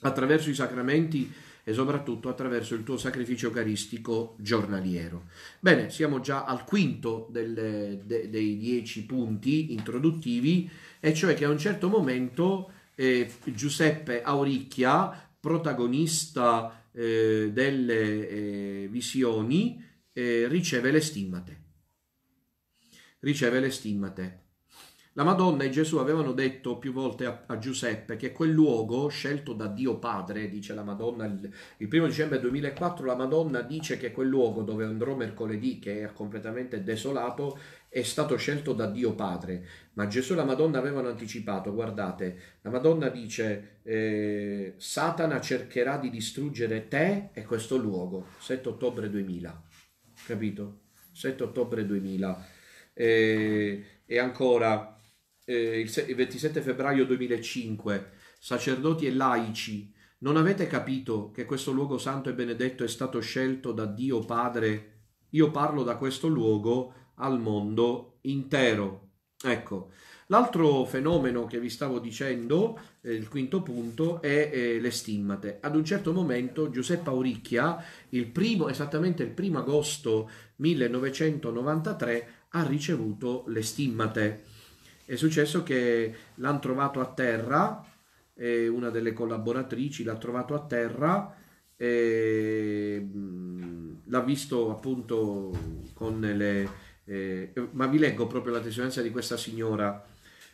attraverso i sacramenti e soprattutto attraverso il tuo sacrificio eucaristico giornaliero. Bene, siamo già al quinto del, de, dei dieci punti introduttivi, e cioè che a un certo momento eh, Giuseppe Auricchia, protagonista eh, delle eh, visioni, eh, riceve le stimmate. Riceve le stimmate la Madonna e Gesù avevano detto più volte a, a, Giuseppe che quel luogo scelto da Dio Padre, dice la Madonna, il, il primo dicembre 2004 la Madonna dice che quel luogo dove andrò mercoledì, che è completamente desolato, è stato scelto da Dio Padre. Ma Gesù e la Madonna avevano anticipato, guardate, la Madonna dice, eh, Satana cercherà di distruggere te e questo luogo, 7 ottobre 2000, capito? 7 ottobre 2000. Eh, e ancora eh, il, il 27 febbraio 2005, sacerdoti e laici, non avete capito che questo luogo santo e benedetto è stato scelto da Dio Padre? Io parlo da questo luogo al mondo intero. Ecco, l'altro fenomeno che vi stavo dicendo, eh, il quinto punto, è eh, le stimmate. Ad un certo momento Giuseppe Auricchia, il primo, esattamente il primo agosto 1993, ha ricevuto le stimmate è successo che l'hanno trovato a terra, eh, una delle collaboratrici l'ha trovato a terra, e mm, l'ha visto appunto con le... Eh, ma vi leggo proprio la testimonianza di questa signora.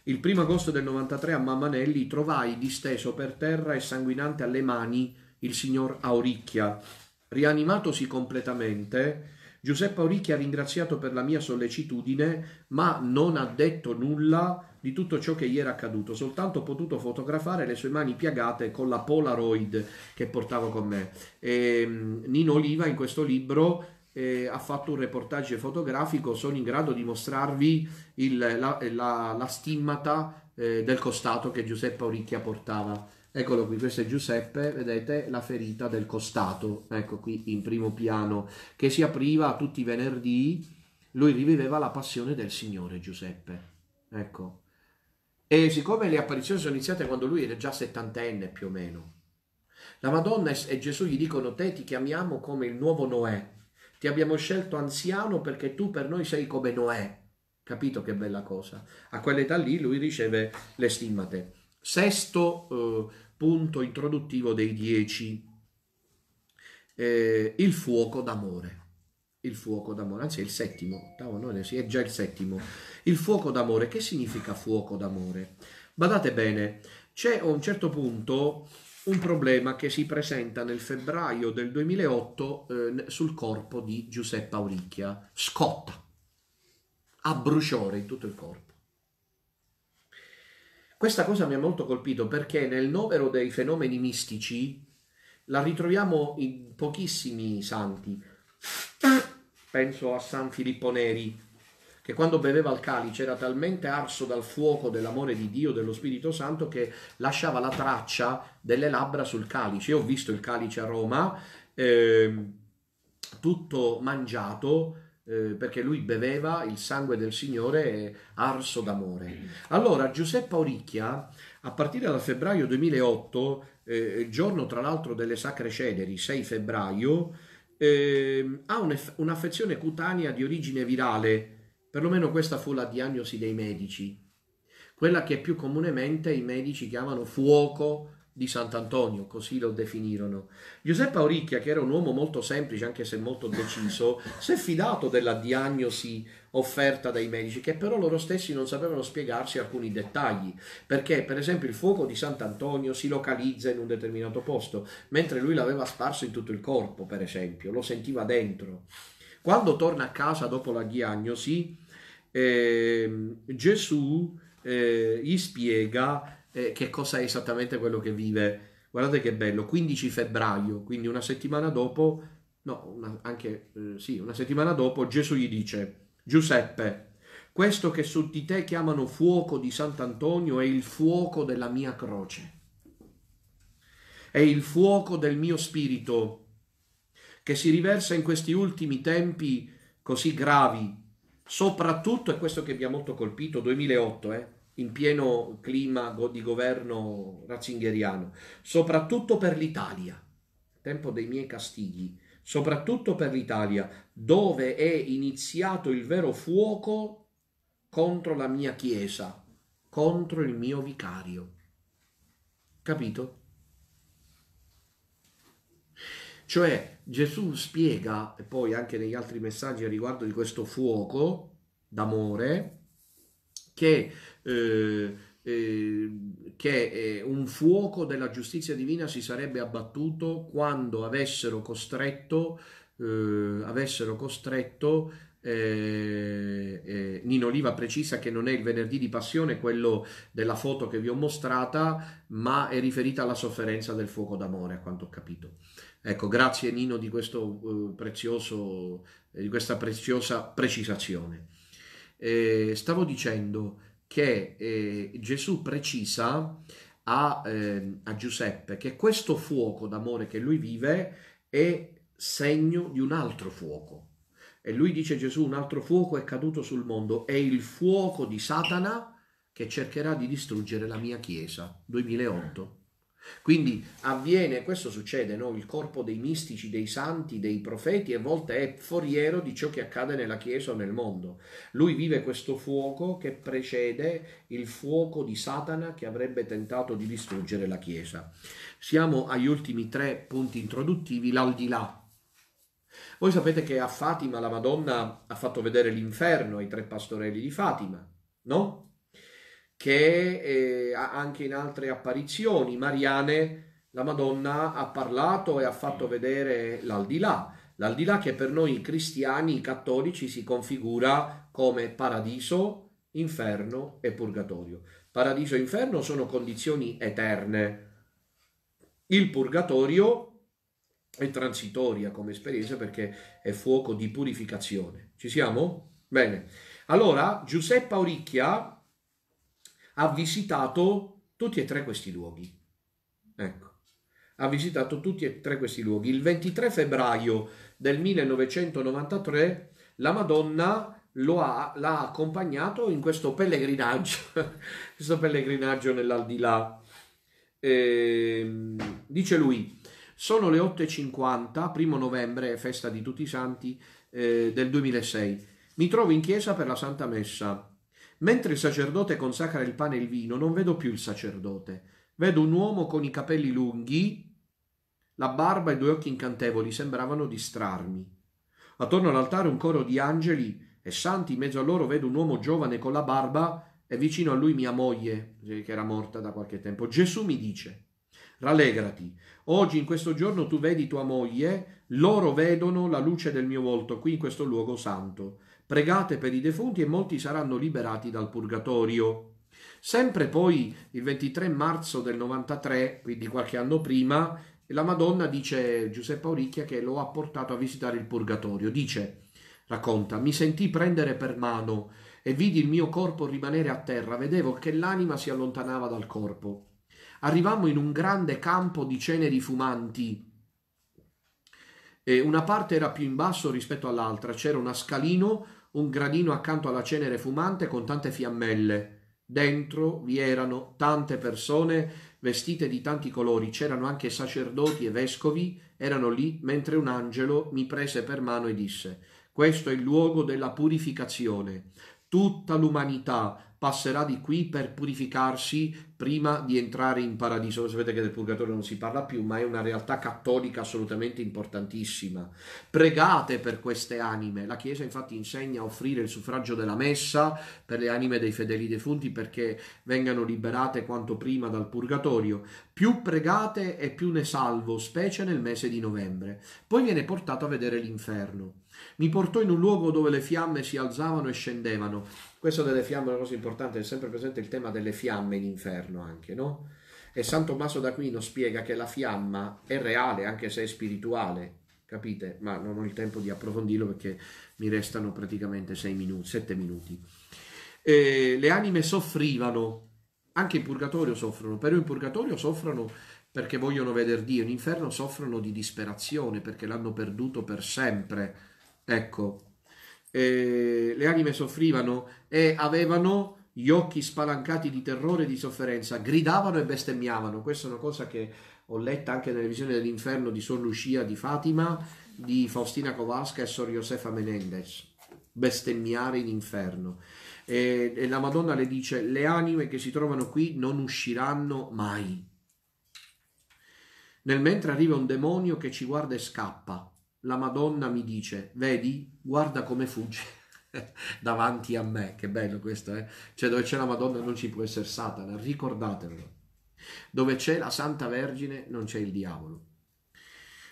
Il primo agosto del 93 a Mammanelli trovai disteso per terra e sanguinante alle mani il signor Auricchia. Rianimatosi completamente, Giuseppe Auricchi ha ringraziato per la mia sollecitudine, ma non ha detto nulla di tutto ciò che gli era accaduto, soltanto ho potuto fotografare le sue mani piagate con la Polaroid che portavo con me. E, ehm, Nino Oliva in questo libro eh, ha fatto un reportage fotografico, sono in grado di mostrarvi il, la, la, la stimmata eh, del costato che Giuseppe Auricchia portava. Eccolo qui, questo è Giuseppe, vedete la ferita del costato, ecco qui in primo piano, che si apriva tutti i venerdì, lui riviveva la passione del Signore Giuseppe, ecco. E siccome le apparizioni sono iniziate quando lui era già settantenne più o meno, la Madonna e Gesù gli dicono te ti chiamiamo come il nuovo Noè, ti abbiamo scelto anziano perché tu per noi sei come Noè, capito che bella cosa? A quell'età lì lui riceve le stimmate. Sesto eh, punto introduttivo dei dieci, eh, il fuoco d'amore. Il fuoco d'amore, anzi è il settimo, no, è già il settimo. Il fuoco d'amore, che significa fuoco d'amore? Badate bene, c'è a un certo punto un problema che si presenta nel febbraio del 2008 eh, sul corpo di Giuseppe Auricchia, scotta, a bruciore in tutto il corpo. Questa cosa mi ha molto colpito perché nel novero dei fenomeni mistici la ritroviamo in pochissimi santi. Penso a San Filippo Neri, che quando beveva il calice era talmente arso dal fuoco dell'amore di Dio, dello Spirito Santo, che lasciava la traccia delle labbra sul calice. Io ho visto il calice a Roma, eh, tutto mangiato, eh, perché lui beveva il sangue del Signore arso d'amore. Allora Giuseppe Oricchia, a partire dal febbraio 2008, eh, giorno tra l'altro delle Sacre Ceneri, 6 febbraio, eh, ha un'affezione cutanea di origine virale, perlomeno questa fu la diagnosi dei medici, quella che più comunemente i medici chiamano fuoco di Sant'Antonio, così lo definirono. Giuseppe Auricchia, che era un uomo molto semplice, anche se molto deciso, si è fidato della diagnosi offerta dai medici, che però loro stessi non sapevano spiegarsi alcuni dettagli, perché per esempio il fuoco di Sant'Antonio si localizza in un determinato posto, mentre lui l'aveva sparso in tutto il corpo, per esempio, lo sentiva dentro. Quando torna a casa dopo la diagnosi, eh, Gesù eh, gli spiega eh, che cosa è esattamente quello che vive. Guardate che bello, 15 febbraio, quindi una settimana dopo, no, una, anche eh, sì, una settimana dopo Gesù gli dice, Giuseppe, questo che su di te chiamano fuoco di Sant'Antonio è il fuoco della mia croce, è il fuoco del mio spirito che si riversa in questi ultimi tempi così gravi, soprattutto, è questo che mi ha molto colpito, 2008, eh, in pieno clima di governo razzingheriano, soprattutto per l'Italia, tempo dei miei castighi, soprattutto per l'Italia, dove è iniziato il vero fuoco contro la mia chiesa, contro il mio vicario. Capito? Cioè Gesù spiega, e poi anche negli altri messaggi a riguardo di questo fuoco d'amore, che eh, eh, che eh, un fuoco della giustizia divina si sarebbe abbattuto quando avessero costretto, eh, avessero costretto eh, eh, Nino Oliva precisa che non è il venerdì di passione, quello della foto che vi ho mostrata, ma è riferita alla sofferenza del fuoco d'amore, a quanto ho capito. Ecco, grazie Nino di, questo, eh, prezioso, di questa preziosa precisazione. Eh, stavo dicendo che eh, Gesù precisa a, eh, a Giuseppe che questo fuoco d'amore che lui vive è segno di un altro fuoco. E lui dice Gesù, un altro fuoco è caduto sul mondo, è il fuoco di Satana che cercherà di distruggere la mia Chiesa. 2008. Quindi avviene, questo succede, no? il corpo dei mistici, dei santi, dei profeti a volte è foriero di ciò che accade nella Chiesa o nel mondo. Lui vive questo fuoco che precede il fuoco di Satana che avrebbe tentato di distruggere la Chiesa. Siamo agli ultimi tre punti introduttivi, l'aldilà. Voi sapete che a Fatima la Madonna ha fatto vedere l'inferno ai tre pastorelli di Fatima, no? che eh, anche in altre apparizioni mariane la Madonna ha parlato e ha fatto mm. vedere l'aldilà, l'aldilà che per noi cristiani cattolici si configura come paradiso, inferno e purgatorio. Paradiso e inferno sono condizioni eterne. Il purgatorio è transitoria come esperienza perché è fuoco di purificazione. Ci siamo? Bene. Allora, Giuseppe Auricchia ha visitato tutti e tre questi luoghi. Ecco, ha visitato tutti e tre questi luoghi. Il 23 febbraio del 1993 la Madonna lo ha, l'ha accompagnato in questo pellegrinaggio, questo pellegrinaggio nell'aldilà. E, ehm, dice lui, sono le 8.50, primo novembre, festa di tutti i santi eh, del 2006. Mi trovo in chiesa per la Santa Messa Mentre il sacerdote consacra il pane e il vino, non vedo più il sacerdote. Vedo un uomo con i capelli lunghi, la barba e due occhi incantevoli sembravano distrarmi. Attorno all'altare un coro di angeli e santi, in mezzo a loro vedo un uomo giovane con la barba e vicino a lui mia moglie, che era morta da qualche tempo. Gesù mi dice, rallegrati, oggi in questo giorno tu vedi tua moglie, loro vedono la luce del mio volto qui in questo luogo santo. Pregate per i defunti e molti saranno liberati dal purgatorio. Sempre poi, il 23 marzo del 93, quindi qualche anno prima, la Madonna dice Giuseppe Auricchia che lo ha portato a visitare il purgatorio. Dice, racconta, mi sentì prendere per mano e vidi il mio corpo rimanere a terra, vedevo che l'anima si allontanava dal corpo. Arrivammo in un grande campo di ceneri fumanti. E una parte era più in basso rispetto all'altra, c'era una scalino un gradino accanto alla cenere fumante con tante fiammelle. Dentro vi erano tante persone vestite di tanti colori, c'erano anche sacerdoti e vescovi, erano lì mentre un angelo mi prese per mano e disse Questo è il luogo della purificazione. Tutta l'umanità passerà di qui per purificarsi prima di entrare in paradiso. Voi sapete che del purgatorio non si parla più, ma è una realtà cattolica assolutamente importantissima. Pregate per queste anime. La Chiesa infatti insegna a offrire il suffragio della messa per le anime dei fedeli defunti perché vengano liberate quanto prima dal purgatorio. Più pregate e più ne salvo, specie nel mese di novembre. Poi viene portato a vedere l'inferno. Mi portò in un luogo dove le fiamme si alzavano e scendevano. Questo delle fiamme è una cosa importante, è sempre presente il tema delle fiamme in inferno anche, no? E San Tommaso d'Aquino spiega che la fiamma è reale anche se è spirituale, capite? Ma non ho il tempo di approfondirlo perché mi restano praticamente 6 minuti, 7 minuti. E le anime soffrivano, anche in purgatorio soffrono, però in purgatorio soffrono perché vogliono vedere Dio, in inferno soffrono di disperazione perché l'hanno perduto per sempre Ecco, eh, le anime soffrivano e avevano gli occhi spalancati di terrore e di sofferenza, gridavano e bestemmiavano. Questa è una cosa che ho letta anche nelle visioni dell'inferno di Sor Lucia di Fatima, di Faustina Kowalska e Sor Josefa Menendez. Bestemmiare in inferno. E, e la Madonna le dice: Le anime che si trovano qui non usciranno mai. Nel mentre arriva un demonio che ci guarda e scappa, la Madonna mi dice, vedi, guarda come fugge davanti a me, che bello questo, eh? Cioè dove c'è la Madonna non ci può essere Satana, ricordatevelo. Dove c'è la Santa Vergine non c'è il diavolo.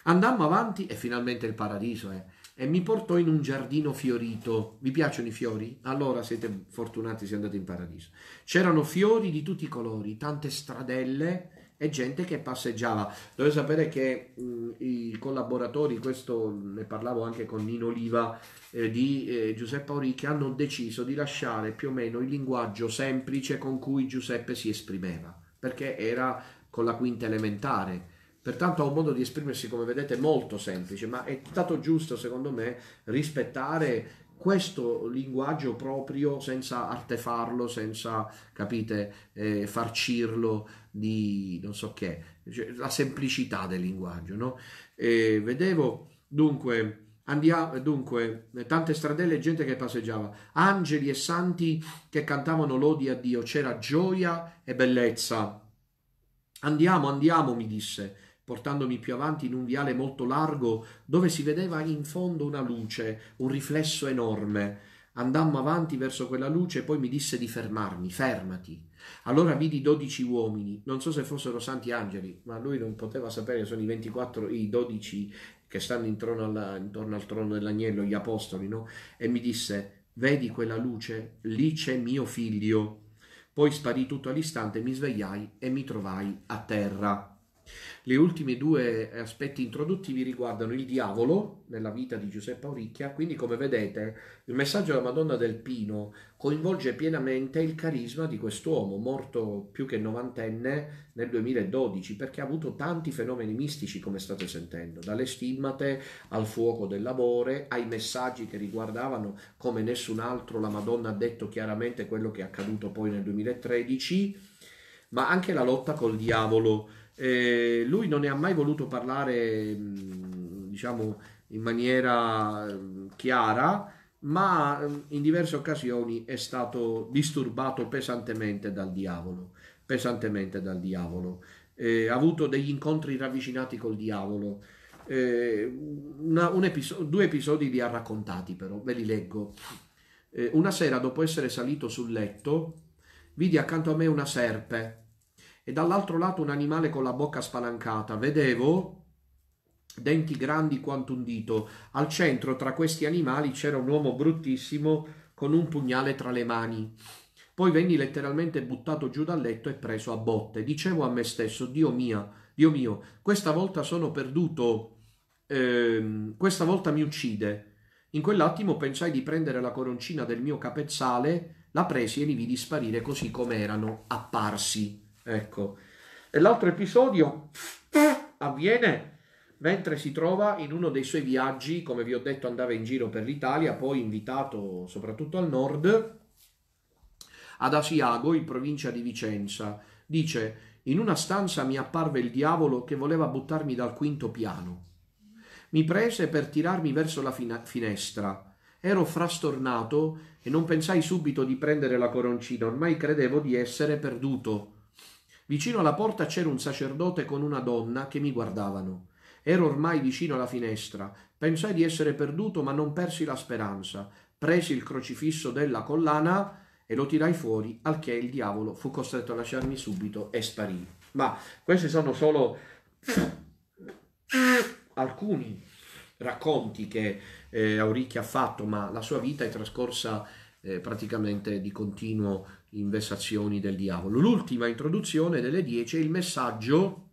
Andammo avanti e finalmente il paradiso, eh? E mi portò in un giardino fiorito. Vi piacciono i fiori? Allora siete fortunati se andate in paradiso. C'erano fiori di tutti i colori, tante stradelle, e gente che passeggiava. Dovete sapere che mh, i collaboratori, questo ne parlavo anche con Nino Oliva eh, di eh, Giuseppe Auricchi, hanno deciso di lasciare più o meno il linguaggio semplice con cui Giuseppe si esprimeva, perché era con la quinta elementare. Pertanto ha un modo di esprimersi, come vedete, molto semplice, ma è stato giusto, secondo me, rispettare questo linguaggio proprio senza artefarlo, senza, capite, eh, farcirlo, di non so che, cioè, la semplicità del linguaggio. No? E vedevo dunque. Andiamo, dunque, tante stradelle e gente che passeggiava, angeli e santi che cantavano lodi a Dio, c'era gioia e bellezza. Andiamo, andiamo, mi disse, portandomi più avanti in un viale molto largo dove si vedeva in fondo una luce, un riflesso enorme. Andammo avanti verso quella luce e poi mi disse di fermarmi, fermati, allora vidi dodici uomini, non so se fossero santi angeli, ma lui non poteva sapere, sono i 24, i dodici che stanno intorno, alla, intorno al trono dell'agnello, gli apostoli, no? E mi disse, vedi quella luce? Lì c'è mio figlio. Poi sparì tutto all'istante, mi svegliai e mi trovai a terra. Le ultime due eh, aspetti introduttivi riguardano il diavolo nella vita di Giuseppe Auricchia, quindi come vedete il messaggio della Madonna del Pino coinvolge pienamente il carisma di quest'uomo, morto più che novantenne nel 2012, perché ha avuto tanti fenomeni mistici come state sentendo, dalle stimmate al fuoco dell'amore, ai messaggi che riguardavano come nessun altro la Madonna ha detto chiaramente quello che è accaduto poi nel 2013, ma anche la lotta col diavolo eh, lui non ne ha mai voluto parlare, diciamo, in maniera chiara, ma in diverse occasioni è stato disturbato pesantemente dal diavolo, pesantemente dal diavolo. Eh, ha avuto degli incontri ravvicinati col diavolo. Eh, una, episo- due episodi li ha raccontati però, ve li leggo. Eh, una sera, dopo essere salito sul letto, vidi accanto a me una serpe e dall'altro lato un animale con la bocca spalancata. Vedevo denti grandi quanto un dito. Al centro tra questi animali c'era un uomo bruttissimo con un pugnale tra le mani. Poi venni letteralmente buttato giù dal letto e preso a botte. Dicevo a me stesso, Dio mio, Dio mio, questa volta sono perduto, ehm, questa volta mi uccide. In quell'attimo pensai di prendere la coroncina del mio capezzale, la presi e li vidi sparire così come erano apparsi. Ecco. E l'altro episodio avviene mentre si trova in uno dei suoi viaggi, come vi ho detto andava in giro per l'Italia, poi invitato soprattutto al nord, ad Asiago, in provincia di Vicenza. Dice, in una stanza mi apparve il diavolo che voleva buttarmi dal quinto piano. Mi prese per tirarmi verso la fina- finestra. Ero frastornato e non pensai subito di prendere la coroncina, ormai credevo di essere perduto. Vicino alla porta c'era un sacerdote con una donna che mi guardavano. Ero ormai vicino alla finestra. Pensai di essere perduto, ma non persi la speranza. Presi il crocifisso della collana e lo tirai fuori, al che il diavolo fu costretto a lasciarmi subito e sparì. Ma questi sono solo alcuni racconti che eh, Auricchia ha fatto, ma la sua vita è trascorsa eh, praticamente di continuo in vessazioni del diavolo. L'ultima introduzione delle dieci è il messaggio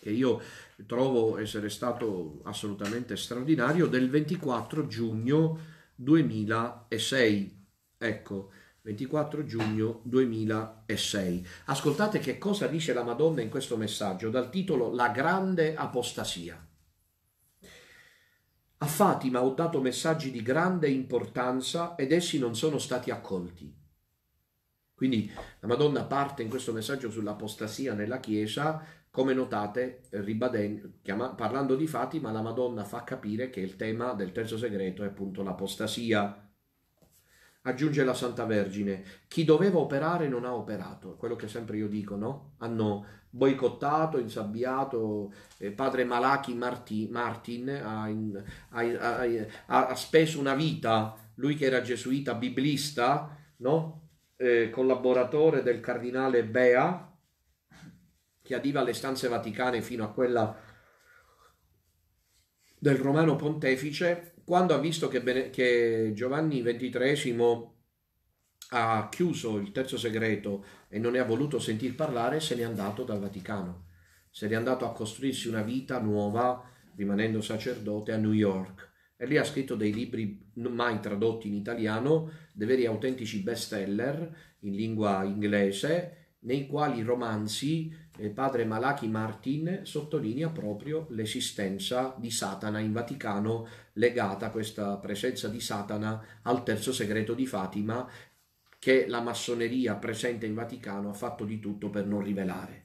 che io trovo essere stato assolutamente straordinario del 24 giugno 2006. Ecco, 24 giugno 2006. Ascoltate che cosa dice la Madonna in questo messaggio dal titolo La grande apostasia. A Fatima ho dato messaggi di grande importanza ed essi non sono stati accolti. Quindi la Madonna parte in questo messaggio sull'apostasia nella Chiesa, come notate, chiama, parlando di fatti, ma la Madonna fa capire che il tema del terzo segreto è appunto l'apostasia. Aggiunge la Santa Vergine, chi doveva operare non ha operato, quello che sempre io dico, no? Hanno boicottato, insabbiato, eh, padre Malachi Marti, Martin ha, in, ha, ha, ha, speso una vita, lui che era gesuita, biblista, no? eh, collaboratore del cardinale Bea, che adiva alle stanze vaticane fino a quella del romano pontefice, quando ha visto che, Bene- che Giovanni XXIII ha chiuso il terzo segreto e non ne ha voluto sentir parlare, se n'è andato dal Vaticano. Se n'è andato a costruirsi una vita nuova, rimanendo sacerdote a New York e lì ha scritto dei libri mai tradotti in italiano, dei veri autentici bestseller in lingua inglese, nei quali i romanzi eh, padre Malachi Martin sottolinea proprio l'esistenza di Satana in Vaticano, legata a questa presenza di Satana al terzo segreto di Fatima, che la massoneria presente in Vaticano ha fatto di tutto per non rivelare.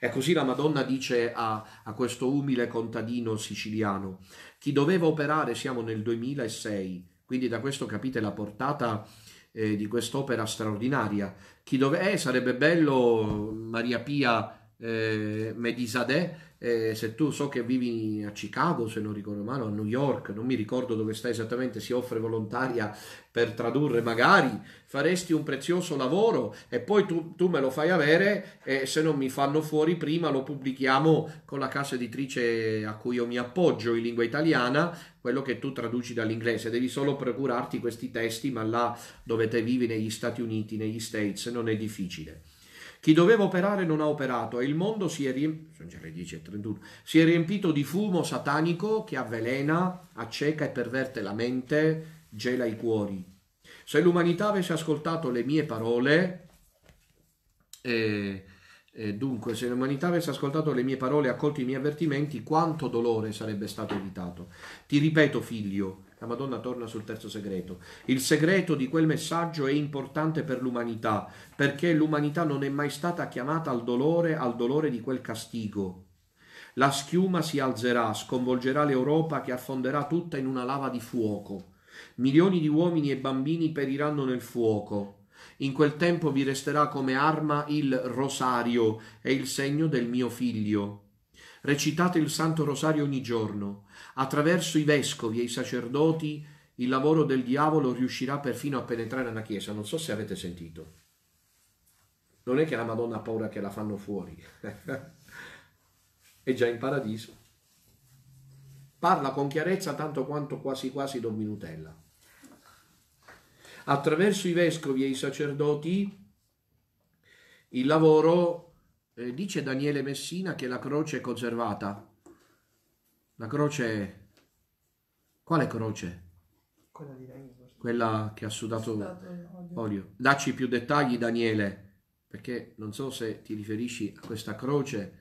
E così la Madonna dice a, a questo umile contadino siciliano, chi doveva operare, siamo nel 2006, quindi da questo capite la portata eh, di quest'opera straordinaria. Chi dove... eh, sarebbe bello Maria Pia eh, Medisadeh, eh, se tu so che vivi a Chicago, se non ricordo male, a New York, non mi ricordo dove stai esattamente, si offre volontaria per tradurre, magari faresti un prezioso lavoro e poi tu, tu me lo fai avere e se non mi fanno fuori prima lo pubblichiamo con la casa editrice a cui io mi appoggio in lingua italiana, quello che tu traduci dall'inglese, devi solo procurarti questi testi, ma là dove te vivi negli Stati Uniti, negli States, non è difficile. Chi doveva operare non ha operato e il mondo si è, riempito, si è riempito di fumo satanico che avvelena, acceca e perverte la mente, gela i cuori. Se l'umanità avesse ascoltato le mie parole, eh, eh, dunque, se l'umanità avesse ascoltato le mie parole e accolto i miei avvertimenti, quanto dolore sarebbe stato evitato. Ti ripeto, figlio, la Madonna torna sul terzo segreto. Il segreto di quel messaggio è importante per l'umanità, perché l'umanità non è mai stata chiamata al dolore, al dolore di quel castigo. La schiuma si alzerà, sconvolgerà l'Europa che affonderà tutta in una lava di fuoco. Milioni di uomini e bambini periranno nel fuoco. In quel tempo vi resterà come arma il rosario, e il segno del mio figlio. Recitate il Santo Rosario ogni giorno. Attraverso i vescovi e i sacerdoti il lavoro del diavolo riuscirà perfino a penetrare nella Chiesa. Non so se avete sentito. Non è che la Madonna ha paura che la fanno fuori. è già in paradiso. Parla con chiarezza tanto quanto quasi quasi Don Minutella. Attraverso i vescovi e i sacerdoti il lavoro, eh, dice Daniele Messina, che la croce è conservata la croce... Quale croce? Quella di lei. Quella che ha sudato, sudato olio. Dacci più dettagli, Daniele, perché non so se ti riferisci a questa croce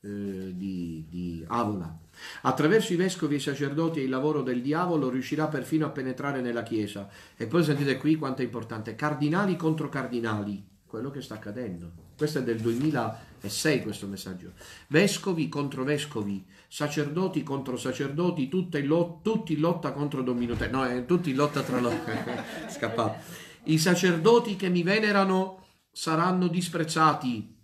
eh, di, di Avola. Attraverso i vescovi e i sacerdoti e il lavoro del diavolo riuscirà perfino a penetrare nella Chiesa. E poi sentite qui quanto è importante. Cardinali contro cardinali quello che sta accadendo. Questo è del 2006 questo messaggio. Vescovi contro vescovi, sacerdoti contro sacerdoti, in lo, tutti in lotta contro Domino Terra. No, eh, tutti in lotta tra loro. Scappato. I sacerdoti che mi venerano saranno disprezzati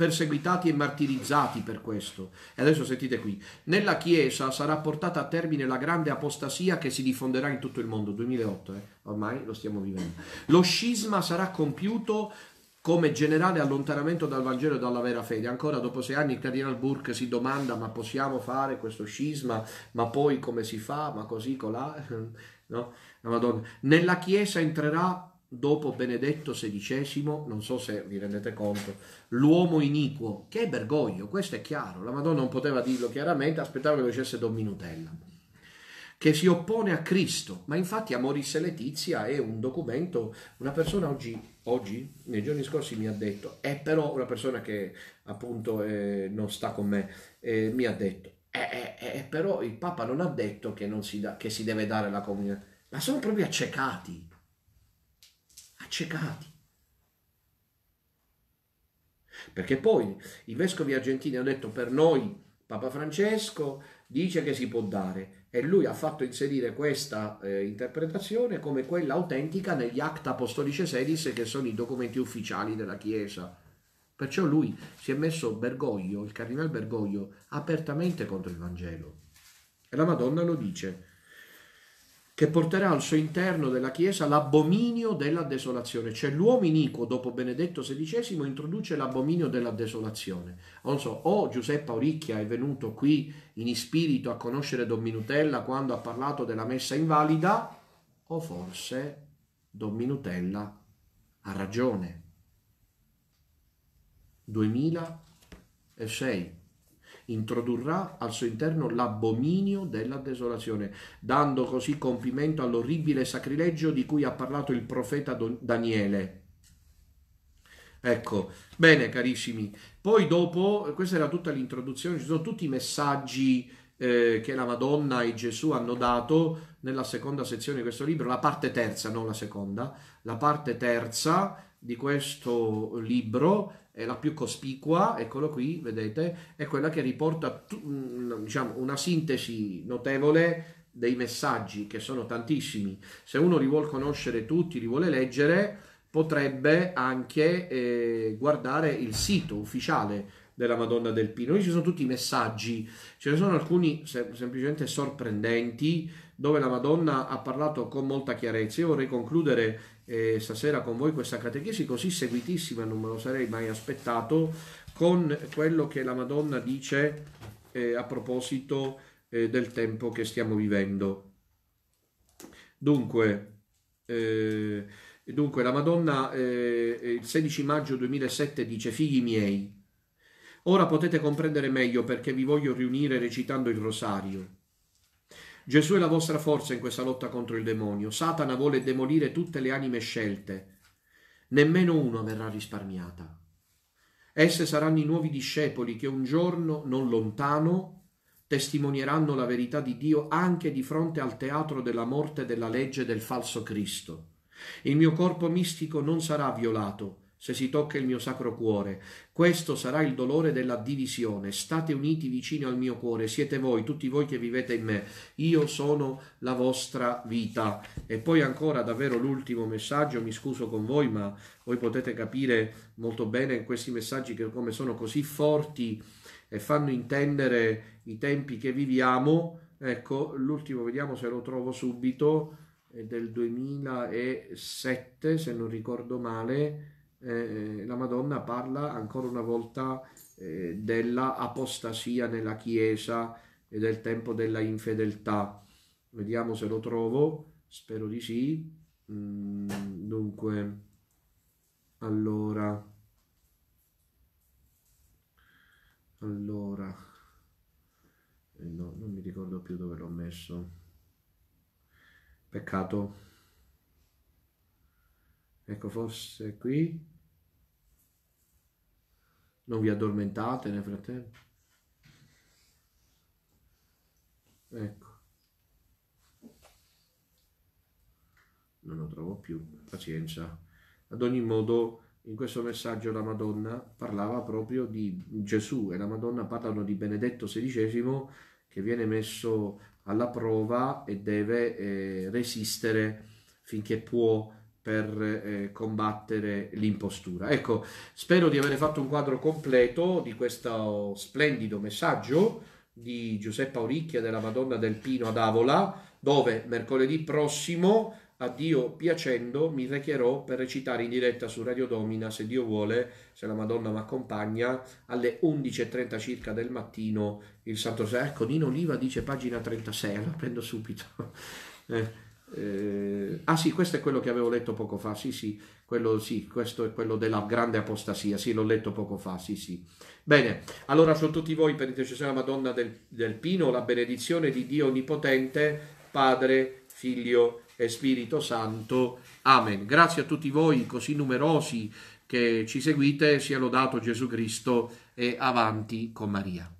perseguitati e martirizzati per questo. E adesso sentite qui, nella Chiesa sarà portata a termine la grande apostasia che si diffonderà in tutto il mondo, 2008, eh? ormai lo stiamo vivendo. Lo scisma sarà compiuto come generale allontanamento dal Vangelo e dalla vera fede. Ancora dopo sei anni il cardinal Burke si domanda ma possiamo fare questo scisma? Ma poi come si fa? Ma così, colà? No? La Madonna. Nella Chiesa entrerà dopo Benedetto XVI, non so se vi rendete conto, l'uomo iniquo, che è Bergoglio, questo è chiaro, la Madonna non poteva dirlo chiaramente, aspettava che lo dicesse Don Minutella, che si oppone a Cristo, ma infatti Amoris Letizia è un documento, una persona oggi, oggi nei giorni scorsi mi ha detto, è però una persona che appunto eh, non sta con me, eh, mi ha detto, eh, eh, però il Papa non ha detto che, si da, che si deve dare la comunione, ma sono proprio accecati accecati. Perché poi i vescovi argentini hanno detto per noi Papa Francesco dice che si può dare e lui ha fatto inserire questa eh, interpretazione come quella autentica negli Acta Apostolice Sedis che sono i documenti ufficiali della Chiesa. Perciò lui si è messo Bergoglio, il cardinale Bergoglio, apertamente contro il Vangelo. E la Madonna lo dice, che porterà al suo interno della Chiesa l'abominio della desolazione, cioè l'uomo iniquo dopo Benedetto XVI introduce l'abominio della desolazione. Non so, o Giuseppe Auricchia è venuto qui in ispirito a conoscere Don Minutella quando ha parlato della messa invalida, o forse Don Minutella ha ragione. 2006 introdurrà al suo interno l'abominio della desolazione, dando così compimento all'orribile sacrilegio di cui ha parlato il profeta Daniele. Ecco, bene carissimi, poi dopo, questa era tutta l'introduzione, ci sono tutti i messaggi eh, che la Madonna e Gesù hanno dato nella seconda sezione di questo libro, la parte terza, non la seconda, la parte terza di questo libro è la più cospicua, eccolo qui, vedete, è quella che riporta mm, diciamo, una sintesi notevole dei messaggi, che sono tantissimi. Se uno li vuole conoscere tutti, li vuole leggere, potrebbe anche eh, guardare il sito ufficiale della Madonna del Pino. Lì ci sono tutti i messaggi, ce ne sono alcuni sem- semplicemente sorprendenti, dove la Madonna ha parlato con molta chiarezza. Io vorrei concludere eh, stasera con voi questa catechesi così seguitissima, non me lo sarei mai aspettato, con quello che la Madonna dice eh, a proposito eh, del tempo che stiamo vivendo. Dunque, eh, dunque la Madonna eh, il 16 maggio 2007 dice, figli miei, ora potete comprendere meglio perché vi voglio riunire recitando il rosario. Gesù è la vostra forza in questa lotta contro il demonio. Satana vuole demolire tutte le anime scelte. Nemmeno una verrà risparmiata. Esse saranno i nuovi discepoli che un giorno, non lontano, testimonieranno la verità di Dio anche di fronte al teatro della morte della legge del falso Cristo. Il mio corpo mistico non sarà violato, se si tocca il mio sacro cuore. Questo sarà il dolore della divisione. State uniti vicino al mio cuore, siete voi, tutti voi che vivete in me. Io sono la vostra vita. E poi ancora davvero l'ultimo messaggio, mi scuso con voi, ma voi potete capire molto bene questi messaggi che come sono così forti e fanno intendere i tempi che viviamo. Ecco, l'ultimo vediamo se lo trovo subito è del 2007 se non ricordo male eh, eh, la Madonna parla ancora una volta eh, della apostasia nella Chiesa e del tempo della infedeltà. Vediamo se lo trovo, spero di sì. Mm, dunque, allora, allora, eh, no, non mi ricordo più dove l'ho messo. Peccato. Ecco, forse qui. Non vi addormentate nel frattempo. Ecco. Non lo trovo più, pazienza. Ad ogni modo, in questo messaggio la Madonna parlava proprio di Gesù e la Madonna parlano di Benedetto XVI che viene messo alla prova e deve eh, resistere finché può per eh, combattere l'impostura. Ecco, spero di aver fatto un quadro completo di questo splendido messaggio di Giuseppe Auricchia della Madonna del Pino ad Avola, dove mercoledì prossimo, a Dio piacendo, mi recherò per recitare in diretta su Radio Domina, se Dio vuole, se la Madonna mi accompagna, alle 11.30 circa del mattino il Santo Rosario. Ecco, Nino Oliva dice pagina 36, la prendo subito. eh. Eh, ah sì, questo è quello che avevo letto poco fa, sì sì, quello, sì, questo è quello della grande apostasia, sì, l'ho letto poco fa, sì sì. Bene, allora su tutti voi per intercessione della Madonna del, del Pino, la benedizione di Dio Onnipotente, Padre, Figlio e Spirito Santo. Amen. Grazie a tutti voi così numerosi che ci seguite, sia lodato Gesù Cristo e avanti con Maria.